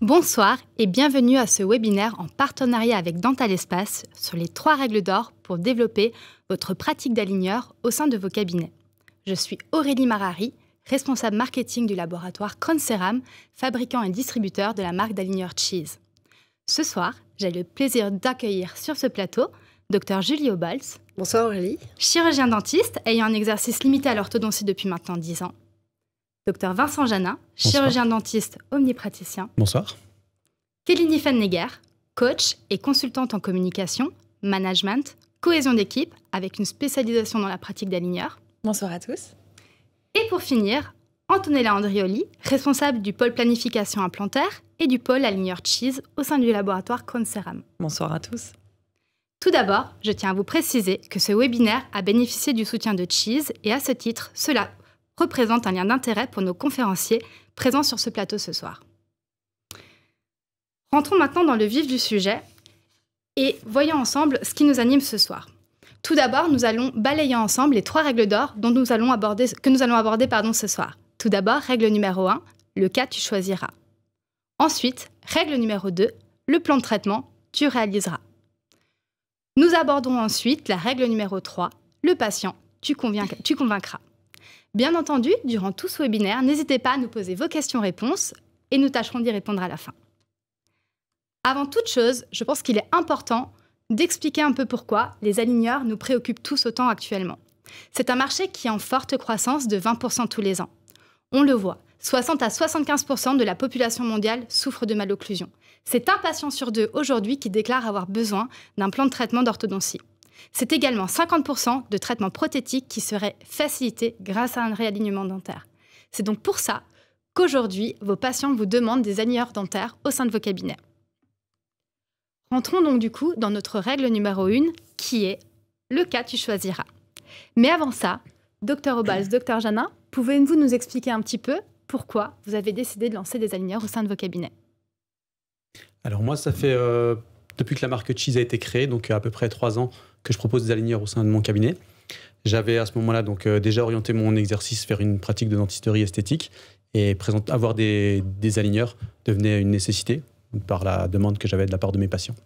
Bonsoir et bienvenue à ce webinaire en partenariat avec Dental Espace sur les trois règles d'or pour développer votre pratique d'aligneur au sein de vos cabinets. Je suis Aurélie Marari, responsable marketing du laboratoire Cronceram, fabricant et distributeur de la marque d'aligneur Cheese. Ce soir, j'ai le plaisir d'accueillir sur ce plateau Docteur Julio Balz. Bonsoir Aurélie. Chirurgien dentiste ayant un exercice limité à l'orthodontie depuis maintenant 10 ans. Docteur Vincent Janin, chirurgien dentiste omnipraticien. Bonsoir. Kelly Fenneger, coach et consultante en communication, management, cohésion d'équipe avec une spécialisation dans la pratique d'aligneur. Bonsoir à tous. Et pour finir, Antonella Andrioli, responsable du pôle planification implantaire et du pôle aligneur cheese au sein du laboratoire Conceram. Bonsoir à tous. Tout d'abord, je tiens à vous préciser que ce webinaire a bénéficié du soutien de Cheese et à ce titre, cela représente un lien d'intérêt pour nos conférenciers présents sur ce plateau ce soir. Rentrons maintenant dans le vif du sujet et voyons ensemble ce qui nous anime ce soir. Tout d'abord, nous allons balayer ensemble les trois règles d'or dont nous allons aborder, que nous allons aborder pardon, ce soir. Tout d'abord, règle numéro 1, le cas tu choisiras. Ensuite, règle numéro 2, le plan de traitement, tu réaliseras. Nous abordons ensuite la règle numéro 3, le patient, tu, tu convaincras. Bien entendu, durant tout ce webinaire, n'hésitez pas à nous poser vos questions-réponses et nous tâcherons d'y répondre à la fin. Avant toute chose, je pense qu'il est important d'expliquer un peu pourquoi les aligneurs nous préoccupent tous autant actuellement. C'est un marché qui est en forte croissance de 20% tous les ans. On le voit, 60 à 75% de la population mondiale souffre de malocclusion, c'est un patient sur deux aujourd'hui qui déclare avoir besoin d'un plan de traitement d'orthodontie. C'est également 50% de traitements prothétiques qui seraient facilités grâce à un réalignement dentaire. C'est donc pour ça qu'aujourd'hui, vos patients vous demandent des aligneurs dentaires au sein de vos cabinets. Rentrons donc du coup dans notre règle numéro 1, qui est le cas tu choisiras. Mais avant ça, docteur Obals, docteur Jana, pouvez-vous nous expliquer un petit peu pourquoi vous avez décidé de lancer des aligneurs au sein de vos cabinets alors moi, ça fait euh, depuis que la marque Cheese a été créée, donc à peu près trois ans, que je propose des aligneurs au sein de mon cabinet. J'avais à ce moment-là donc euh, déjà orienté mon exercice vers une pratique de dentisterie esthétique et avoir des, des aligneurs devenait une nécessité par la demande que j'avais de la part de mes patients.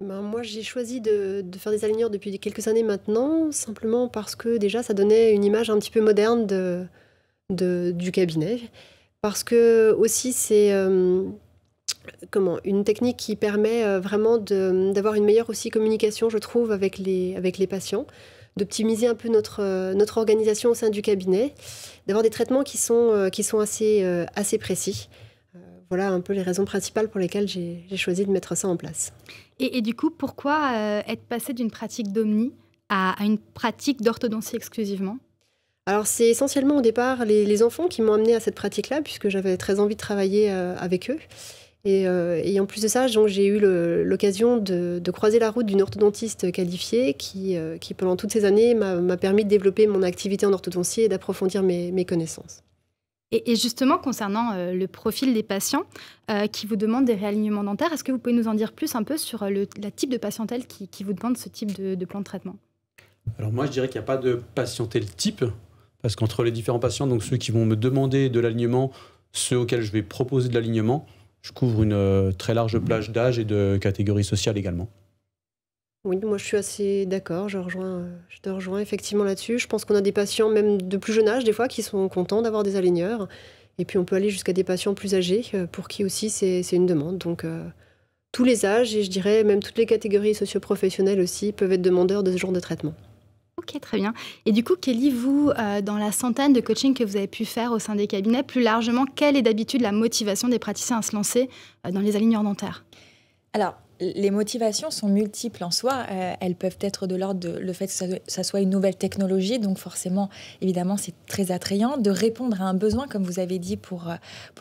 Ben, moi, j'ai choisi de, faire des aligneurs depuis quelques années maintenant, simplement parce que déjà, ça donnait une image un petit peu moderne du cabinet. Parce que aussi, c'est euh, comment une technique qui permet euh, vraiment d'avoir une meilleure aussi communication, je trouve, avec les, avec les patients, d'optimiser un peu notre, euh, notre organisation au sein du cabinet, d'avoir des traitements qui sont, qui sont assez, assez précis. Voilà un peu les raisons principales pour lesquelles j'ai choisi de mettre ça en place. Et, du coup, pourquoi être passé d'une pratique d'omni à une pratique d'orthodontie exclusivement alors c'est essentiellement au départ les, enfants qui m'ont amené à cette pratique-là, puisque j'avais très envie de travailler euh, avec eux. Euh, et, en plus de ça, j'ai eu l'occasion de, croiser la route d'une orthodontiste qualifiée qui, euh, pendant toutes ces années, m'a permis de développer mon activité en orthodontie et d'approfondir mes, mes, connaissances. Et, justement, concernant le profil des patients qui vous demandent des réalignements dentaires, est-ce que vous pouvez nous en dire plus un peu sur le type de patientèle qui, vous demande ce type de, de plan de traitement Alors moi, je dirais qu'il n'y a pas de patientèle type parce qu'entre les différents patients, donc ceux qui vont me demander de l'alignement, ceux auxquels je vais proposer de l'alignement, je couvre une euh, très large plage d'âge et de catégorie sociales également. Oui, moi je suis assez d'accord, je, rejoins, euh, je te rejoins effectivement là-dessus. Je pense qu'on a des patients, même de plus jeune âge, des fois, qui sont contents d'avoir des aligneurs. Et puis on peut aller jusqu'à des patients plus âgés, euh, pour qui aussi c'est une demande. Donc tous les âges, et je dirais même toutes les catégories socioprofessionnelles aussi, peuvent être demandeurs de ce genre de traitement. Ok, très bien. Et du coup, Kelly, vous, euh, dans la centaine de coachings que vous avez pu faire au sein des cabinets, plus largement, quelle est d'habitude la motivation des praticiens à se lancer euh, dans les aligneurs dentaires Alors, les motivations sont multiples en soi. Euh, elles peuvent être de l'ordre de le fait que ça, soit une nouvelle technologie, donc forcément, évidemment, c'est très attrayant de répondre à un besoin, comme vous avez dit, pour, euh,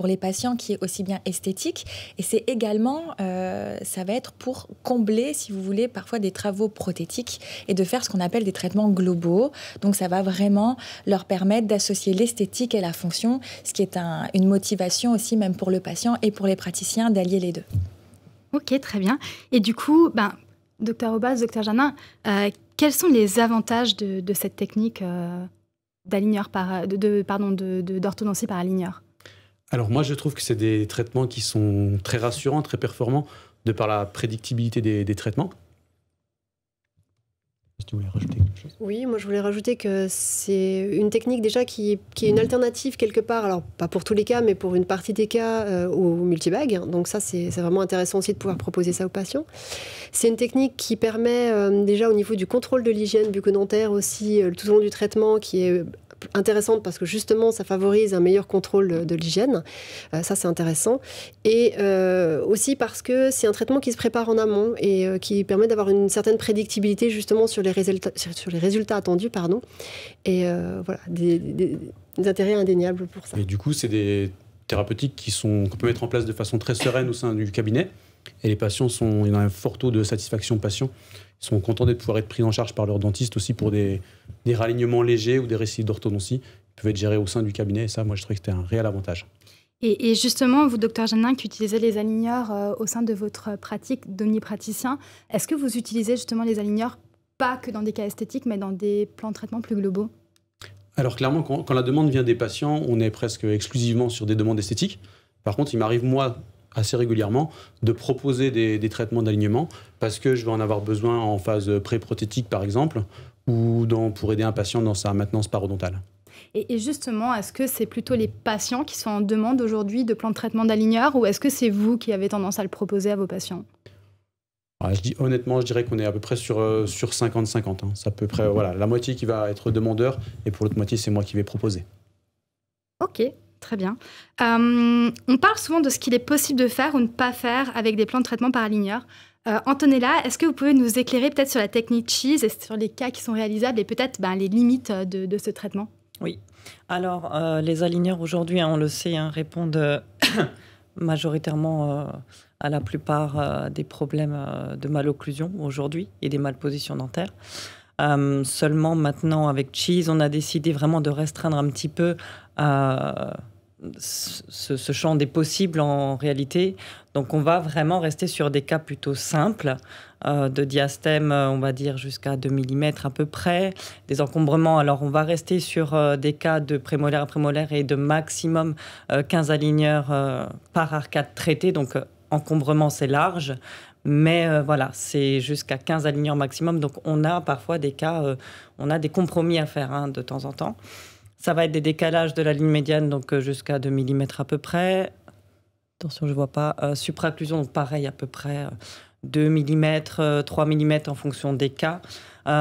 les patients, qui est aussi bien esthétique. Et c'est également, euh, ça va être pour combler, si vous voulez, parfois des travaux prothétiques et de faire ce qu'on appelle des traitements globaux. Donc ça va vraiment leur permettre d'associer l'esthétique et la fonction, ce qui est une motivation aussi, même pour le patient et pour les praticiens, d'allier les deux. Ok, très bien. Et du coup, ben, docteur Aubas, docteur Janin, euh, quels sont les avantages de, cette technique euh, par, de, de, d'orthodontie par aligneur Alors moi, je trouve que c'est des traitements qui sont très rassurants, très performants, de par la prédictibilité des traitements rajouter Oui, moi je voulais rajouter que c'est une technique déjà qui, est une alternative quelque part, alors pas pour tous les cas, mais pour une partie des cas euh, au multibag. Donc ça, c'est vraiment intéressant aussi de pouvoir proposer ça aux patients. C'est une technique qui permet euh, déjà au niveau du contrôle de l'hygiène bucco aussi euh, tout au long du traitement, qui est intéressante parce que justement, ça favorise un meilleur contrôle de, l'hygiène. Euh, ça, c'est intéressant. Et euh, aussi parce que c'est un traitement qui se prépare en amont et euh, qui permet d'avoir une certaine prédictibilité justement sur les résultats, sur les résultats attendus. Pardon. Et voilà, des, intérêts indéniables pour ça. Et du coup, c'est des thérapeutiques qui sont qu'on peut mettre en place de façon très sereine au sein du cabinet. Et les patients sont, il y un fort taux de satisfaction patient. Ils sont contents de pouvoir être pris en charge par leur dentiste aussi pour des, des ralignements légers ou des récits d'orthodontie Ils peuvent être gérés au sein du cabinet. Et ça, moi, je trouve que c'était un réel avantage. Et, justement, vous, docteur Janin, qui utilisez les aligneurs euh, au sein de votre pratique d'omnipraticien, est-ce que vous utilisez justement les aligneurs pas que dans des cas esthétiques, mais dans des plans de traitement plus globaux Alors clairement, quand la demande vient des patients, on est presque exclusivement sur des demandes esthétiques. Par contre, il m'arrive, moi, assez régulièrement de proposer des, des traitements d'alignement parce que je vais en avoir besoin en phase pré-prothétique par exemple ou dans, pour aider un patient dans sa maintenance parodontale. Et, justement, est-ce que c'est plutôt les patients qui sont en demande aujourd'hui de plans de traitement d'aligneur ou est-ce que c'est vous qui avez tendance à le proposer à vos patients ah, je dis, Honnêtement, je dirais qu'on est à peu près sur 50-50. Euh, hein. C'est à peu près mhm. voilà, la moitié qui va être demandeur et pour l'autre moitié, c'est moi qui vais proposer. Ok, Très bien. Euh, on parle souvent de ce qu'il est possible de faire ou ne pas faire avec des plans de traitement par aligneur. Antonella, est-ce que vous pouvez nous éclairer peut-être sur la technique Cheese et sur les cas qui sont réalisables et peut-être ben, les limites euh, de, ce traitement Oui. Alors, euh, les aligneurs aujourd'hui, hein, on le sait, hein, répondent majoritairement à la plupart des problèmes de malocclusion aujourd'hui et des malpositions dentaires. seulement maintenant avec Cheese, on a décidé vraiment de restreindre un petit peu ce, ce, champ des possibles en réalité. Donc on va vraiment rester sur des cas plutôt simples, euh, de diastème, euh, on va dire jusqu'à 2 mm à peu près, des encombrements. Alors on va rester sur euh, des cas de prémolaires à prémolaire et de maximum 15 aligneurs par arcade traité. Donc encombrement c'est large, mais voilà, c'est jusqu'à 15 aligneurs maximum. Donc on a parfois des cas, on a des compromis à faire hein, de temps en temps. Ça va être des décalages de la ligne médiane, donc euh, jusqu'à 2 mm à peu près. Attention, je vois pas. Euh, supraclusion, pareil, à peu près 2 mm, 3 mm en fonction des cas. Des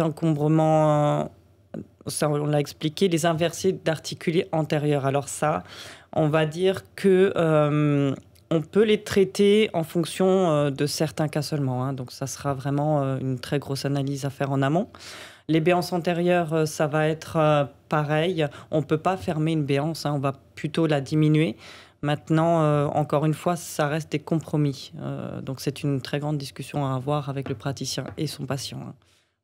euh, encombrements, euh, on l'a expliqué, les inversés d'articulés antérieurs. Alors ça, on va dire que on peut les traiter en fonction de certains cas seulement. Hein. Donc ça sera vraiment une très grosse analyse à faire en amont. Les béances antérieures, ça va être pareil, on ne peut pas fermer une béance, hein. on va plutôt la diminuer. Maintenant, euh, encore une fois, ça reste des compromis. Euh, donc c'est une très grande discussion à avoir avec le praticien et son patient. Hein.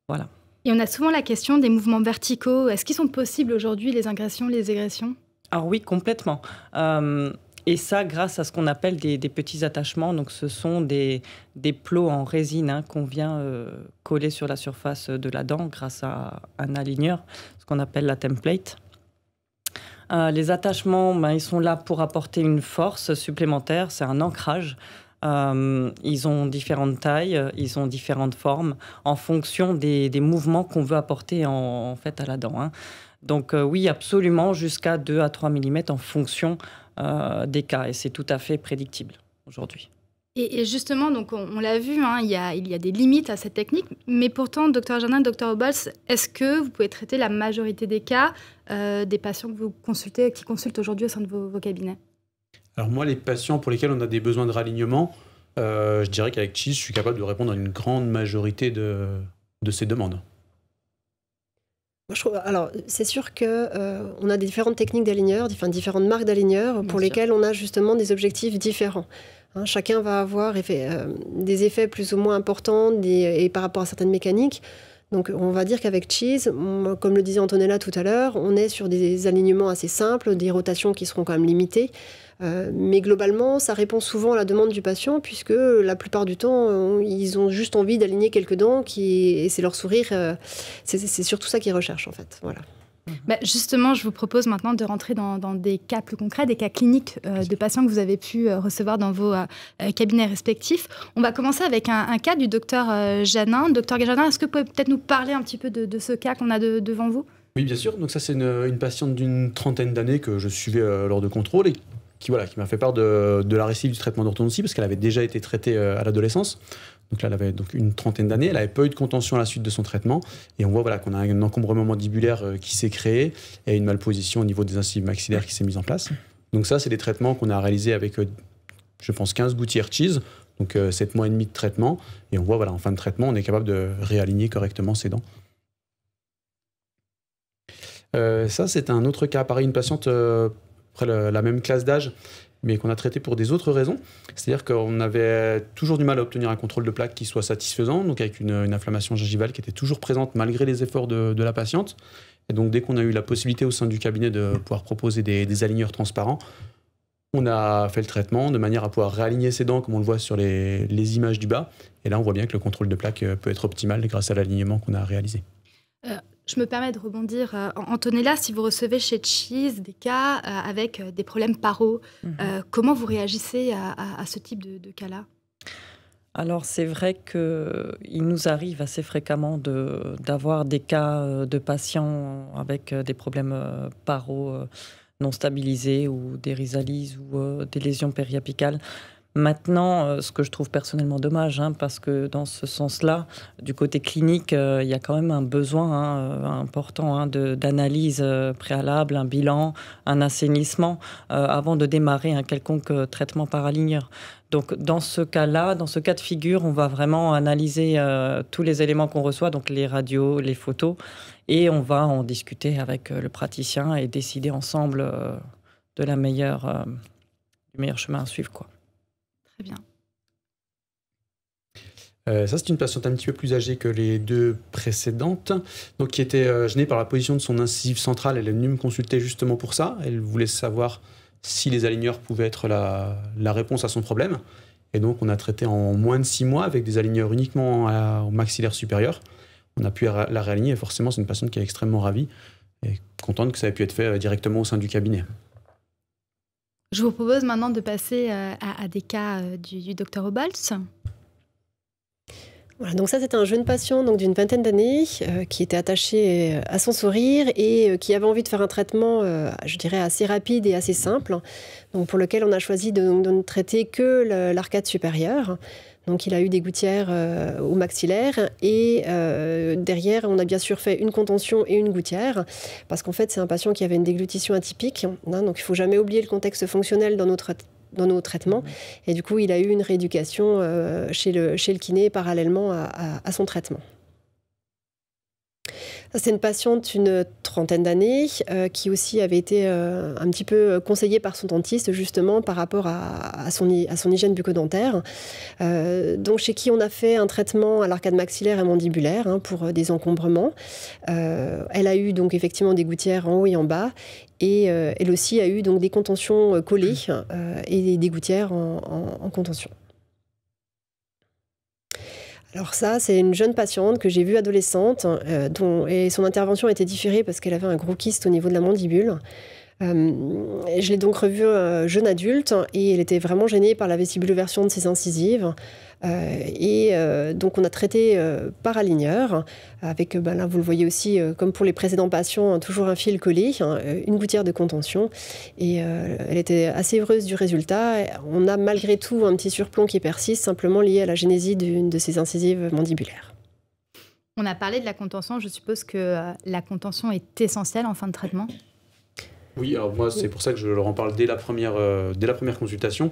Voilà. Et on a souvent la question des mouvements verticaux. Est-ce qu'ils sont possibles aujourd'hui, les ingressions, les égressions Alors ah oui, complètement. Euh, et ça, grâce à ce qu'on appelle des, petits attachements. Donc, ce sont des, plots en résine hein, qu'on vient coller sur la surface de la dent grâce à un aligneur qu'on appelle la template. Euh, les attachements, ben, ils sont là pour apporter une force supplémentaire, c'est un ancrage. Euh, ils ont différentes tailles, euh, ils ont différentes formes en fonction des, mouvements qu'on veut apporter en, fait à la dent. Hein. Donc oui, absolument, jusqu'à 2 à 3 mm en fonction des cas, et c'est tout à fait prédictible aujourd'hui. Et, justement, donc on, l'a vu, hein, il, y a, des limites à cette technique, mais pourtant, docteur Jardin, docteur Obals, est-ce que vous pouvez traiter la majorité des cas euh, des patients que vous consultez, qui consultent aujourd'hui au sein de vos, cabinets Alors moi, les patients pour lesquels on a des besoins de ralignement, euh, je dirais qu'avec CHIS, je suis capable de répondre à une grande majorité de, ces demandes. Alors, c'est sûr qu'on euh, on a des différentes techniques d'aligneurs, différentes marques d'aligneurs pour lesquelles on a justement des objectifs différents. Hein, chacun va avoir euh, des effets plus ou moins importants et par rapport à certaines mécaniques. Donc on va dire qu'avec Cheese, comme le disait Antonella tout à l'heure, on est sur des alignements assez simples, des rotations qui seront quand même limitées. Euh, mais globalement, ça répond souvent à la demande du patient, puisque la plupart du temps, ils ont juste envie d'aligner quelques dents, et c'est leur sourire, euh, c'est surtout ça qu'ils recherchent en fait. Voilà. Mhm. Bah, justement, je vous propose maintenant de rentrer dans, des cas plus concrets, des cas cliniques euh, de patients que vous avez pu euh, recevoir dans vos euh, cabinets respectifs. On va commencer avec un, cas du docteur Janin. Docteur Janin, est-ce que vous pouvez peut-être nous parler un petit peu de, ce cas qu'on a devant vous Oui, bien sûr. Donc ça, c'est une, patiente d'une trentaine d'années que je suivais lors de contrôle et qui, voilà, qui m'a fait part de, de la récidive du traitement d'orthodontie parce qu'elle avait déjà été traitée à l'adolescence. Donc là, elle avait donc une trentaine d'années, elle n'avait pas eu de contention à la suite de son traitement. Et on voit voilà, qu'on a un encombrement mandibulaire euh, qui s'est créé et une malposition au niveau des incisives maxillaires qui s'est mise en place. Donc ça, c'est des traitements qu'on a réalisés avec, euh, je pense, 15 gouttières cheese, donc 7 euh, mois et demi de traitement. Et on voit, voilà, en fin de traitement, on est capable de réaligner correctement ses dents. ça, c'est un autre cas. Pareil, une patiente, la même classe d'âge, mais qu'on a traité pour des autres raisons. C'est-à-dire qu'on avait toujours du mal à obtenir un contrôle de plaque qui soit satisfaisant, donc avec une, inflammation gingivale qui était toujours présente malgré les efforts de, la patiente. Et donc dès qu'on a eu la possibilité au sein du cabinet de pouvoir proposer des, aligneurs transparents, on a fait le traitement de manière à pouvoir réaligner ses dents comme on le voit sur les images du bas. Et là, on voit bien que le contrôle de plaque peut être optimal grâce à l'alignement qu'on a réalisé. Je me permets de rebondir. Euh, Antonella, si vous recevez chez Cheese des cas euh, avec euh, des problèmes paro, mhm. comment vous réagissez à, ce type de, cas-là alors c'est vrai qu'il nous arrive assez fréquemment d'avoir des cas de patients avec des problèmes paro non stabilisés ou des rhizalyses ou des lésions périapicales. Maintenant, euh, ce que je trouve personnellement dommage, hein, parce que dans ce sens-là, du côté clinique, euh, il y a quand même un besoin hein, euh, important hein, d'analyse préalable, un bilan, un assainissement, avant de démarrer un quelconque traitement paraligneur. Donc dans ce cas-là, dans ce cas de figure, on va vraiment analyser tous les éléments qu'on reçoit, donc les radios, les photos, et on va en discuter avec le praticien et décider ensemble de la meilleure, du meilleur chemin à suivre. Quoi bien. Euh, ça, c'est une patiente un petit peu plus âgée que les deux précédentes, donc qui était euh, gênée par la position de son incisive centrale. Elle est venue me consulter justement pour ça. Elle voulait savoir si les aligneurs pouvaient être la, réponse à son problème. Et donc, on a traité en moins de six mois avec des aligneurs uniquement au maxillaire supérieur. On a pu la réaligner et forcément, c'est une patiente qui est extrêmement ravie et contente que ça ait pu être fait euh, directement au sein du cabinet. Je vous propose maintenant de passer euh, à, des cas euh, du, docteur Obals. Voilà, donc ça c'est un jeune patient donc d'une vingtaine d'années euh, qui était attaché à son sourire et qui avait envie de faire un traitement, je dirais, assez rapide et assez simple, hein, donc pour lequel on a choisi de ne traiter que l'arcade supérieure. Donc il a eu des gouttières euh, au maxillaire et euh, derrière on a bien sûr fait une contention et une gouttière parce qu'en fait c'est un patient qui avait une déglutition atypique. Hein, donc il faut jamais oublier le contexte fonctionnel dans nos traitements. Mmh. Et du coup, il a eu une rééducation euh, chez, le, kiné parallèlement à son traitement c'est une patiente d'une trentaine d'années euh, qui aussi avait été euh, un petit peu conseillée par son dentiste justement par rapport à, son, hygiène bucco-dentaire. Euh, donc chez qui on a fait un traitement à l'arcade maxillaire et mandibulaire hein, pour des encombrements. elle a eu donc effectivement des gouttières en haut et en bas et elle aussi a eu donc des contentions collées et des gouttières en contention. Alors ça, c'est une jeune patiente que j'ai vue adolescente, euh, et son intervention a été différée parce qu'elle avait un gros kyste au niveau de la mandibule. Euh, je l'ai donc revue euh, jeune adulte et elle était vraiment gênée par la vestibuloversion de ses incisives. Euh, et euh, donc on a traité euh, par aligneur, avec, ben là vous le voyez aussi, comme pour les précédents patients, hein, toujours un fil collé, hein, une gouttière de contention. Et elle était assez heureuse du résultat. On a malgré tout un petit surplomb qui persiste, simplement lié à la génésie d'une de ces incisives mandibulaires. On a parlé de la contention. Je suppose que la contention est essentielle en fin de traitement. Oui, alors moi, c'est pour ça que je leur en parle dès la première, dès la première consultation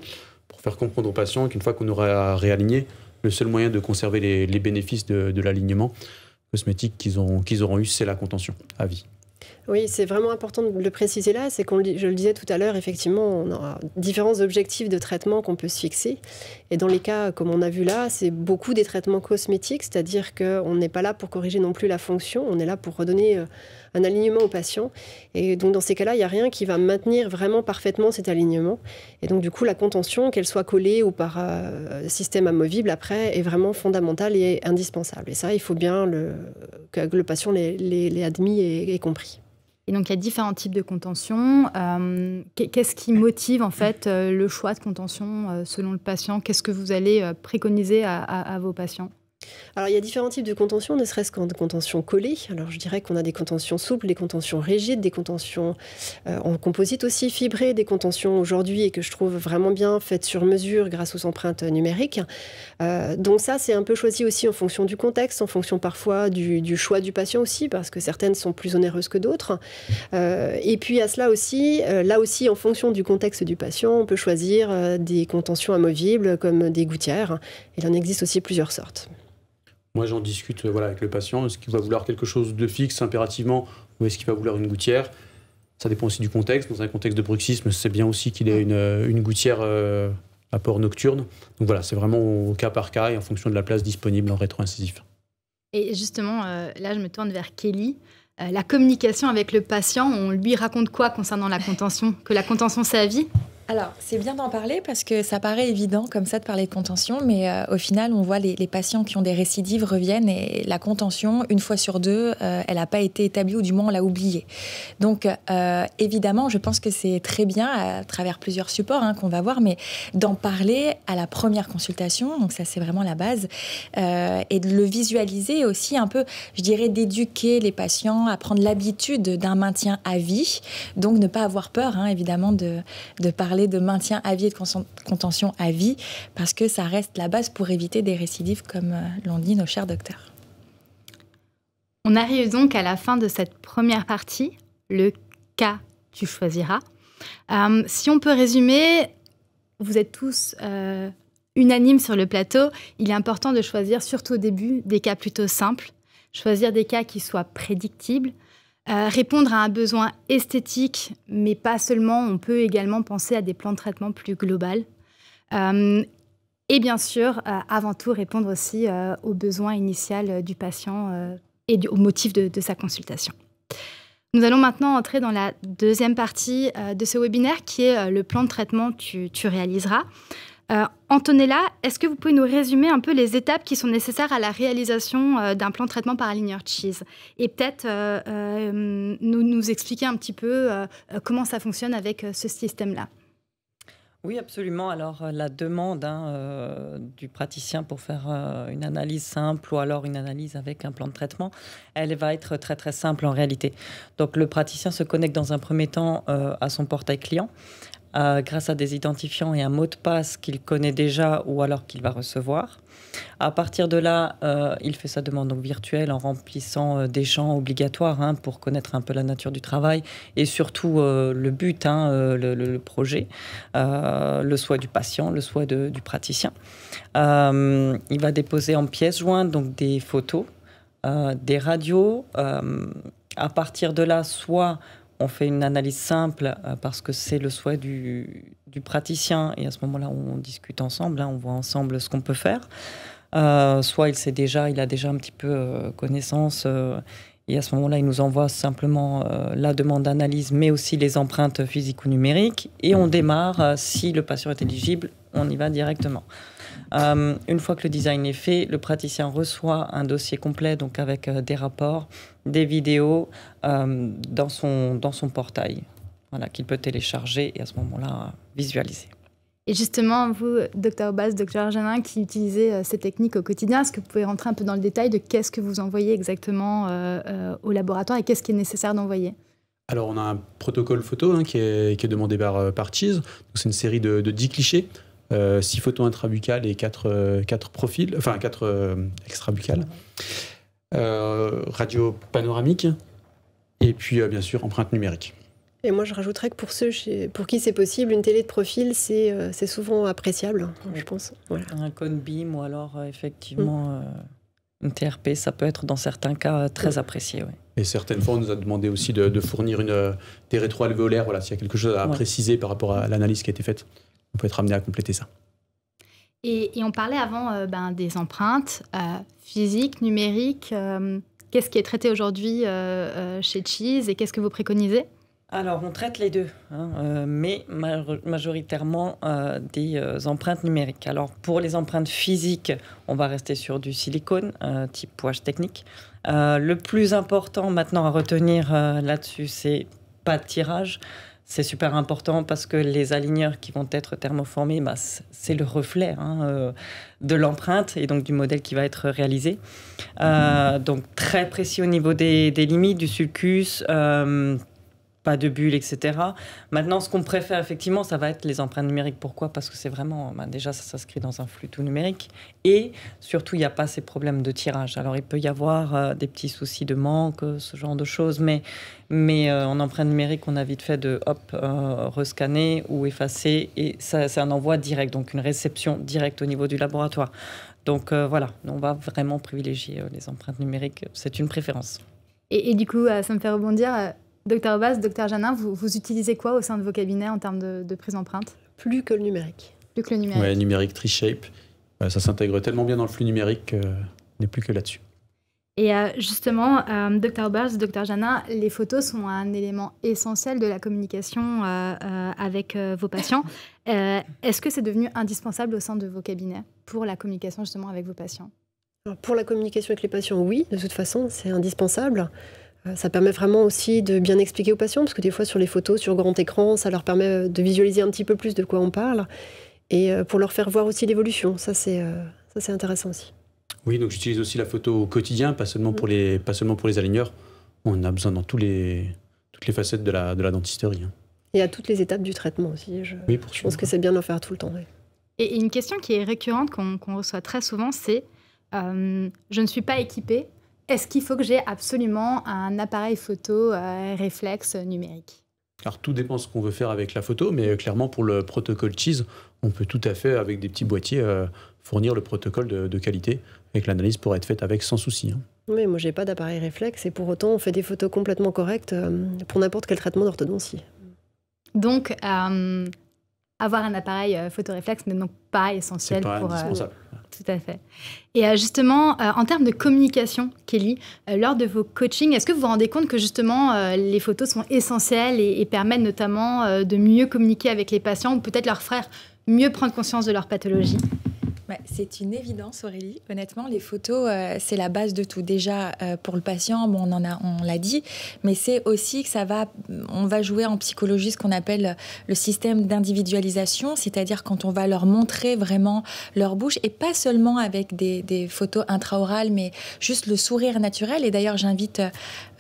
faire comprendre aux patients qu'une fois qu'on aura réaligné, le seul moyen de conserver les, bénéfices de, l'alignement cosmétique qu'ils auront, qu'ils auront eu, c'est la contention à vie. Oui, c'est vraiment important de le préciser là. C'est qu'on, je le disais tout à l'heure, effectivement, on aura différents objectifs de traitement qu'on peut se fixer. Et dans les cas comme on a vu là, c'est beaucoup des traitements cosmétiques, c'est-à-dire qu'on n'est pas là pour corriger non plus la fonction, on est là pour redonner euh, un alignement au patient. Et donc, dans ces cas-là, il n'y a rien qui va maintenir vraiment parfaitement cet alignement. Et donc, du coup, la contention, qu'elle soit collée ou par euh, système amovible après, est vraiment fondamentale et indispensable. Et ça, il faut bien que le patient l'ait admis et, compris. Et donc, il y a différents types de contention. Euh, qu'est-ce qui motive en fait euh, le choix de contention selon le patient Qu'est-ce que vous allez préconiser à vos patients alors, il y a différents types de contentions, ne serait-ce qu'en contention collée. Alors, je dirais qu'on a des contentions souples, des contentions rigides, des contentions euh, en composite aussi fibrées, des contentions aujourd'hui et que je trouve vraiment bien faites sur mesure grâce aux empreintes numériques. Euh, donc, ça, c'est un peu choisi aussi en fonction du contexte, en fonction parfois du, choix du patient aussi, parce que certaines sont plus onéreuses que d'autres. Euh, et puis, à cela aussi, là aussi, en fonction du contexte du patient, on peut choisir des contentions amovibles comme des gouttières. Il en existe aussi plusieurs sortes. Moi, j'en discute euh, voilà, avec le patient. Est-ce qu'il va vouloir quelque chose de fixe impérativement ou est-ce qu'il va vouloir une gouttière Ça dépend aussi du contexte. Dans un contexte de bruxisme, c'est bien aussi qu'il ait une, euh, gouttière euh, à port nocturne. Donc voilà, c'est vraiment au cas par cas et en fonction de la place disponible en rétro-incisif. Et justement, là, je me tourne vers Kelly. la communication avec le patient, on lui raconte quoi concernant la contention Que la contention, c'est à vie alors, c'est bien d'en parler parce que ça paraît évident comme ça de parler de contention, mais euh, au final, on voit les, patients qui ont des récidives reviennent et la contention, une fois sur deux, euh, elle n'a pas été établie ou du moins on l'a oubliée. Donc, euh, évidemment, je pense que c'est très bien à travers plusieurs supports hein, qu'on va voir, mais d'en parler à la première consultation, donc ça c'est vraiment la base, et de le visualiser aussi un peu, je dirais, d'éduquer les patients à prendre l'habitude d'un maintien à vie, donc ne pas avoir peur hein, évidemment de, de parler de maintien à vie et de contention à vie, parce que ça reste la base pour éviter des récidives, comme euh, l'ont dit nos chers docteurs. On arrive donc à la fin de cette première partie, le cas tu choisiras. Euh, si on peut résumer, vous êtes tous euh, unanimes sur le plateau, il est important de choisir, surtout au début, des cas plutôt simples, choisir des cas qui soient prédictibles, euh, répondre à un besoin esthétique, mais pas seulement, on peut également penser à des plans de traitement plus global. Euh, et bien sûr, euh, avant tout, répondre aussi aux besoins initiaux du patient et au motif de, sa consultation. Nous allons maintenant entrer dans la deuxième partie de ce webinaire qui est le plan de traitement tu, tu réaliseras. Euh, Antonella, est-ce que vous pouvez nous résumer un peu les étapes qui sont nécessaires à la réalisation euh, d'un plan de traitement par aligner cheese Et peut-être euh, nous, expliquer un petit peu comment ça fonctionne avec ce système-là. Oui, absolument. Alors, la demande hein, du praticien pour faire une analyse simple ou alors une analyse avec un plan de traitement, elle va être très très simple en réalité. Donc, le praticien se connecte dans un premier temps à son portail client euh, grâce à des identifiants et un mot de passe qu'il connaît déjà ou alors qu'il va recevoir. À partir de là, euh, il fait sa demande donc, virtuelle en remplissant euh, des champs obligatoires hein, pour connaître un peu la nature du travail et surtout le but, hein, le, projet, le souhait du patient, le souhait du praticien. il va déposer en pièces jointes donc des photos, des radios. à partir de là, soit on fait une analyse simple euh, parce que c'est le souhait du, praticien et à ce moment-là on discute ensemble, hein, on voit ensemble ce qu'on peut faire. Euh, soit il sait déjà, il a déjà un petit peu euh, connaissance et à ce moment-là il nous envoie simplement la demande d'analyse mais aussi les empreintes physiques ou numériques et on démarre, si le patient est éligible, on y va directement. une fois que le design est fait, le praticien reçoit un dossier complet donc avec des rapports des vidéos euh, dans, son, dans son portail, voilà, qu'il peut télécharger et à ce moment-là visualiser. Et justement, vous, docteur Obas, docteur Janin, qui utilisez euh, ces techniques au quotidien, est-ce que vous pouvez rentrer un peu dans le détail de qu'est-ce que vous envoyez exactement euh, au laboratoire et qu'est-ce qui est nécessaire d'envoyer alors, on a un protocole photo hein, qui, est, demandé par, par C'est une série de, de 10 clichés, 6 photos intrabucales et 4, quatre profils, enfin 4 extrabucales. Euh, radio panoramique, et puis euh, bien sûr empreinte numérique. Et moi, je rajouterais que pour ceux pour qui c'est possible, une télé de profil, c'est euh, c'est souvent appréciable, hein, je pense. Voilà. Un beam ou alors, effectivement, mm. une TRP, ça peut être dans certains cas très mm. apprécié. Et certaines fois, on nous a demandé aussi de, fournir une, des rétroalvéolaires, voilà, s'il y a quelque chose à préciser par rapport à l'analyse qui a été faite. On peut être amené à compléter ça. Et, on parlait avant ben, des empreintes physique, numérique. Euh, qu'est-ce qui est traité aujourd'hui euh, euh, chez Cheese et qu'est-ce que vous préconisez alors, on traite les deux, hein, mais majoritairement des empreintes numériques. Alors, pour les empreintes physiques, on va rester sur du silicone, type poche technique. le plus important maintenant à retenir là-dessus, c'est pas de tirage c'est super important parce que les aligneurs qui vont être thermoformés, bah, c'est le reflet hein, euh, de l'empreinte et donc du modèle qui va être réalisé. Euh, mmh. Donc très précis au niveau des, limites, du sulcus. Euh, pas de bulles, etc. Maintenant, ce qu'on préfère effectivement, ça va être les empreintes numériques. Pourquoi Parce que c'est vraiment, bah, déjà, ça s'inscrit dans un flux tout numérique. Et surtout, il n'y a pas ces problèmes de tirage. Alors, il peut y avoir euh, des petits soucis de manque, euh, ce genre de choses, mais, mais euh, en empreinte numérique, on a vite fait de, hop, rescanner ou effacer. Et ça, c'est un envoi direct, donc une réception directe au niveau du laboratoire. Donc voilà, on va vraiment privilégier les empreintes numériques. C'est une préférence. et, du coup, ça me fait rebondir Docteur Aubas, docteur Janin, vous, vous, utilisez quoi au sein de vos cabinets en termes de, prise d'empreinte Plus que le numérique. Plus que le numérique. Oui, numérique, TreeShape. Euh, ça s'intègre tellement bien dans le flux numérique qu'on euh, n'est plus que là-dessus. Et euh, justement, docteur Aubas, docteur Janin, les photos sont un élément essentiel de la communication avec vos patients. Est-ce que c'est devenu indispensable au sein de vos cabinets pour la communication justement avec vos patients Pour la communication avec les patients, oui, de toute façon, c'est indispensable. Euh, ça permet vraiment aussi de bien expliquer aux patients, parce que des fois sur les photos, sur grand écran, ça leur permet euh, de visualiser un petit peu plus de quoi on parle, et euh, pour leur faire voir aussi l'évolution. Ça, c'est intéressant aussi. Oui, donc j'utilise aussi la photo au quotidien, pas seulement pour mm. les, pas seulement pour les aligneurs. On a besoin dans tous les, toutes les facettes de la, de la dentisterie. Hein. Et à toutes les étapes du traitement aussi. Je, oui, pour je pense que c'est bien d'en faire tout le temps. Et une question qui est récurrente, qu'on reçoit très souvent, c'est je ne suis pas équipée est-ce qu'il faut que j'ai absolument un appareil photo euh, réflexe numérique alors tout dépend de ce qu'on veut faire avec la photo, mais euh, clairement pour le protocole Cheese, on peut tout à fait avec des petits boîtiers euh, fournir le protocole de, qualité et que l'analyse pourrait être faite avec sans souci. Hein. Oui, moi j'ai pas d'appareil réflexe et pour autant on fait des photos complètement correctes pour n'importe quel traitement d'orthodontie. Donc, avoir un appareil euh, photoréflexe, n'est donc pas essentiel pas pour. Euh, tout à fait. Et euh, justement, en termes de communication, Kelly, lors de vos coachings, est-ce que vous vous rendez compte que justement les photos sont essentielles et, permettent notamment de mieux communiquer avec les patients ou peut-être leurs frères mieux prendre conscience de leur pathologie c'est une évidence, Aurélie. Honnêtement, les photos, euh, c'est la base de tout. Déjà, euh, pour le patient, on en a, on l'a dit, mais c'est aussi que ça va, on va jouer en psychologie ce qu'on appelle le système d'individualisation, c'est-à-dire quand on va leur montrer vraiment leur bouche et pas seulement avec des, des photos intraorales, mais juste le sourire naturel. Et d'ailleurs, j'invite